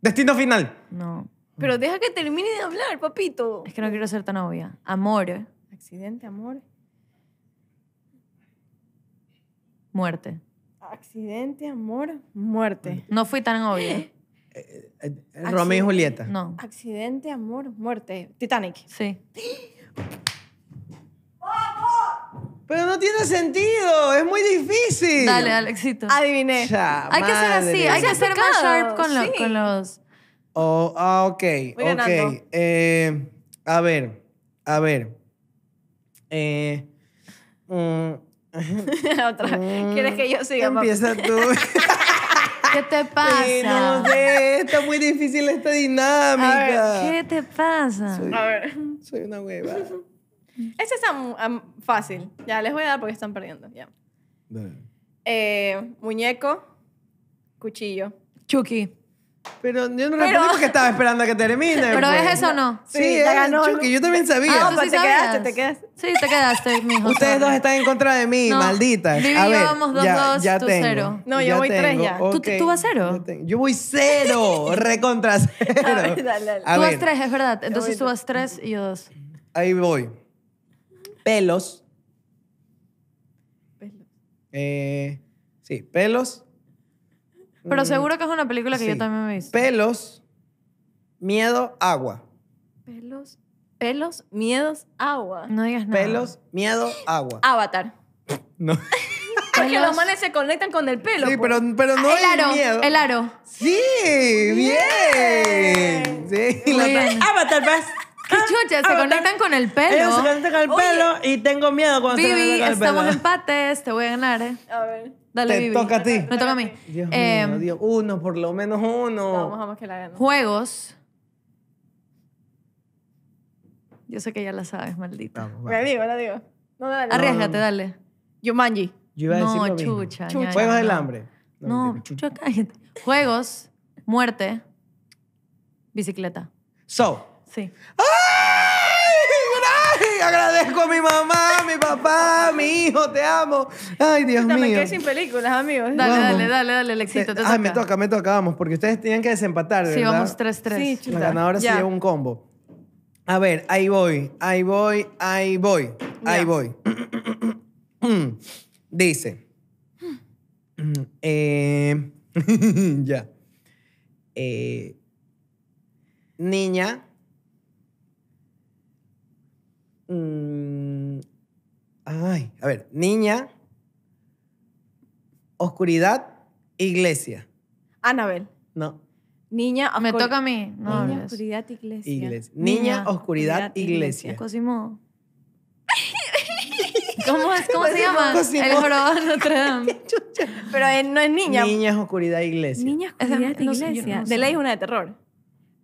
Destino final. No.
Pero deja que termine de hablar, papito. Es que no quiero ser tan obvia. Amor. Accidente, amor. Muerte accidente, amor, muerte. No fui tan obvio. Eh,
eh, Romeo y Julieta. No.
Accidente, amor, muerte. Titanic. Sí.
Pero no tiene sentido, es muy difícil. Dale, Alexito. Adiviné. hay que ser así, hay que ser más sharp con, con los. Oh, ah, ok. ok. Eh, a ver, a ver. Eh, mm, [laughs] Otra. ¿Quieres que yo mm, siga? Empieza tú. [laughs] ¿Qué te pasa? no sé, está muy difícil esta dinámica. ¿Qué te pasa? Soy, a ver. Soy una hueva.
[laughs]
Ese es fácil. Ya les voy a dar porque están perdiendo. Ya. Eh, muñeco, cuchillo. Chucky. Pero yo no respondí porque
estaba esperando a que termine. Pero es pues. eso o no. Sí, es ganó, Chucky, yo también sabía. Ah, pues, pues te quedaste, te quedaste. Sí, te quedaste, mijo. Ustedes dos están en contra de mí, malditas. A ver, vamos dos, dos, ya tú tengo. cero. No, yo voy tres ya. ¿Tú- tú vas cero? Yo, voy cero, [laughs] recontra cero. A ver, dale, dale. tú vas
tres, es verdad. Entonces tú vas tres y yo dos.
Ahí voy. Pelos. Eh, sí, pelos. Pero mm, seguro que es
una película que yo también me he visto.
Pelos, miedo, agua.
Pelos, pelos, miedos, agua.
No digas nada. Pelos, miedo, agua.
Avatar. [laughs] No. [laughs] Porque los manes se conectan con el pelo. Sí, pues. pero, pero no el aro, miedo. el aro. Sí, bien. Sí, Avatar, vas. [laughs] chucha? Se conectan con el pelo. Ellos se conectan
con el pelo y tengo miedo cuando se conectan con el pelo. estamos
empates, te voy a ganar. eh. A ver. Dale, Te toca a ti. No, toca a mí.
Dios mío, em, Dios. Uno, por lo menos uno. Vamos, vamos que la gano.
Juegos. Yo sé que ya la sabes, maldita. Vamos, La digo, la digo. No, dale. Arriesgate, dale. Yumanji. Yo iba a decir No, chucha. Juegos del hambre. No, chucha, cállate. Juegos, muerte,
bicicleta. So, Sí. ¡Ay! Agradezco a mi mamá, a mi papá, a mi hijo, te amo. Ay, Dios mío. Me quedé sin
películas,
amigos. Dale, dale, dale, dale,
éxito Ay, me toca, me toca, vamos, porque ustedes tienen que desempatar, ¿verdad? Sí, vamos Tres, tres. La ganadora se un combo. A ver, ahí voy, ahí voy, ahí voy, ahí voy. [clears throat] Dice. Eh, [laughs] ya. Eh, niña Mm, ay, a ver, niña, oscuridad, iglesia. Anabel. No.
Niña, Me toca a mí. No, niña, oscuridad, iglesia. Niña, oscuridad, iglesia. Cosimo. [laughs] ¿Cómo, es, cómo se llama? El jorobado de Notre Dame. [laughs] Pero eh, no es niña. Niña
oscuridad, iglesia.
Niña, oscuridad, iglesia. de ley es una de terror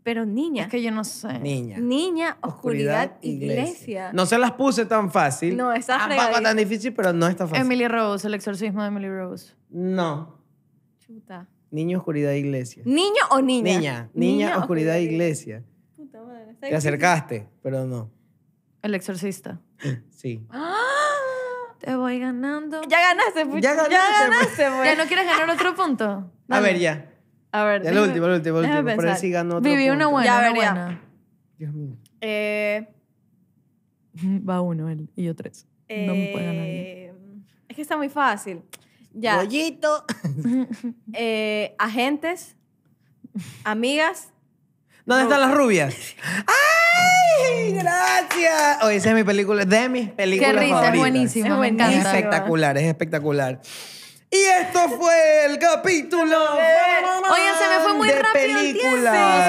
pero niña. Es que yo no sé. Niña. Niña, oscuridad, iglesia. No
se las puse tan fácil. No, está Tampoco tan difícil, pero no está fácil.
Emily Rose, el exorcismo de Emily Rose.
No. Chuta. Niño, oscuridad, iglesia.
¿Niño o niña? Niña. Niña, oscuridad,
iglesia.
Puta madre. Te acercaste,
pero no. El exorcista. Sí.
[gasps] Te voy ganando. Ya ganaste, pues. Ya ganaste. Ya, pues. pues. ¿Ya no quieres ganar otro punto? A ver, ya. A ver. Ya lo último, lo último, lo último. Por ganó
Viví
una buena. Ya, vería.
Dios mío.
Eh, [laughs] va uno él y yo tres. no me puede ganar. Eh, es que está muy fácil. Ya. pollito [laughs] eh, agentes, amigas.
¿Dónde están las rubias? [laughs] ¡Ay! ¡Gracias! Oye, esa es mi película, de mis películas Qué risa, es buenísimo. Es me encanta. Espectacular, es espectacular. Y esto fue el capítulo. de de rápido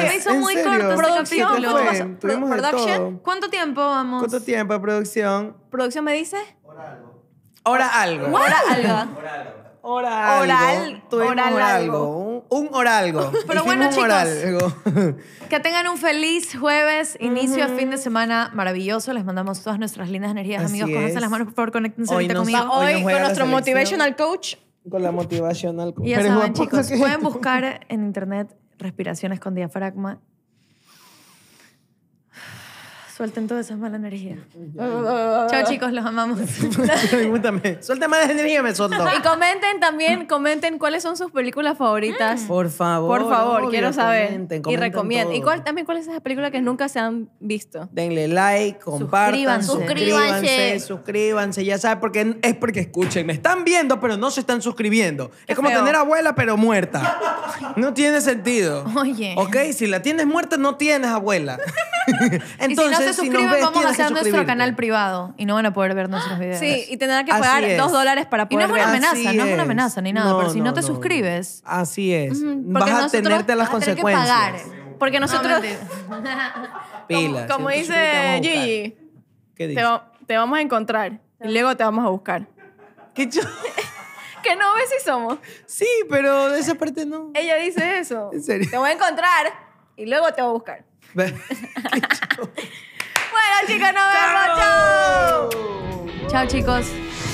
Se hizo muy corto este Producción,
¿Cuánto tiempo vamos? ¿Cuánto tiempo
de producción?
¿Producción me dice?
Hora algo. Ora algo. Hora algo. Ora algo. algo. Un, oralgo. [laughs] Pero bueno, chicos.
Que tengan un feliz jueves, inicio de fin de semana maravilloso. Les mandamos todas nuestras lindas energías, amigos. Cójanse las manos, por favor,
conéctense Hoy ahorita conmigo. hoy con nuestro motivational coach con la motivación Y ya saben, chicos, pueden
buscar [laughs] en internet respiraciones con diafragma Suelten toda esa mala energía. Chao chicos, los amamos. [laughs]
Pregúntame. Suelten mala energía, me suelto. Y
comenten también, comenten cuáles son sus películas favoritas. Mm. Por
favor. Por favor, quiero saber. y recomienden. Y cuál,
también cuáles es esa películas que nunca se han visto.
Denle like, compartan. Suscríbanse. Suscríbanse. Ya saben, porque es porque escuchen. Me están viendo, pero no se están suscribiendo. es como tener abuela, pero muerta. [laughs] No tiene sentido. Oye. Ok, si la tienes muerta, no tienes abuela.
Entonces. [laughs] se si vamos a hacer nuestro canal privado y no van a poder ver ah, nuestros videos. Sí, y tendrán que pagar dos dólares para poder Y no es una amenaza, no es una amenaza ni nada, pero si no, te
suscribes. Así es. Vas a tenerte las consecuencias.
Porque nosotros. [laughs]
como, dice
Gigi, Te, vamos a encontrar y luego te vamos a buscar. [laughs] que no ves si somos. Sí, pero de esa parte no. Ella dice eso. [laughs] ¿En serio? Te voy a encontrar y luego te voy a buscar. Bueno, chicos,
nos
vemos. Chao. Chao, chicos.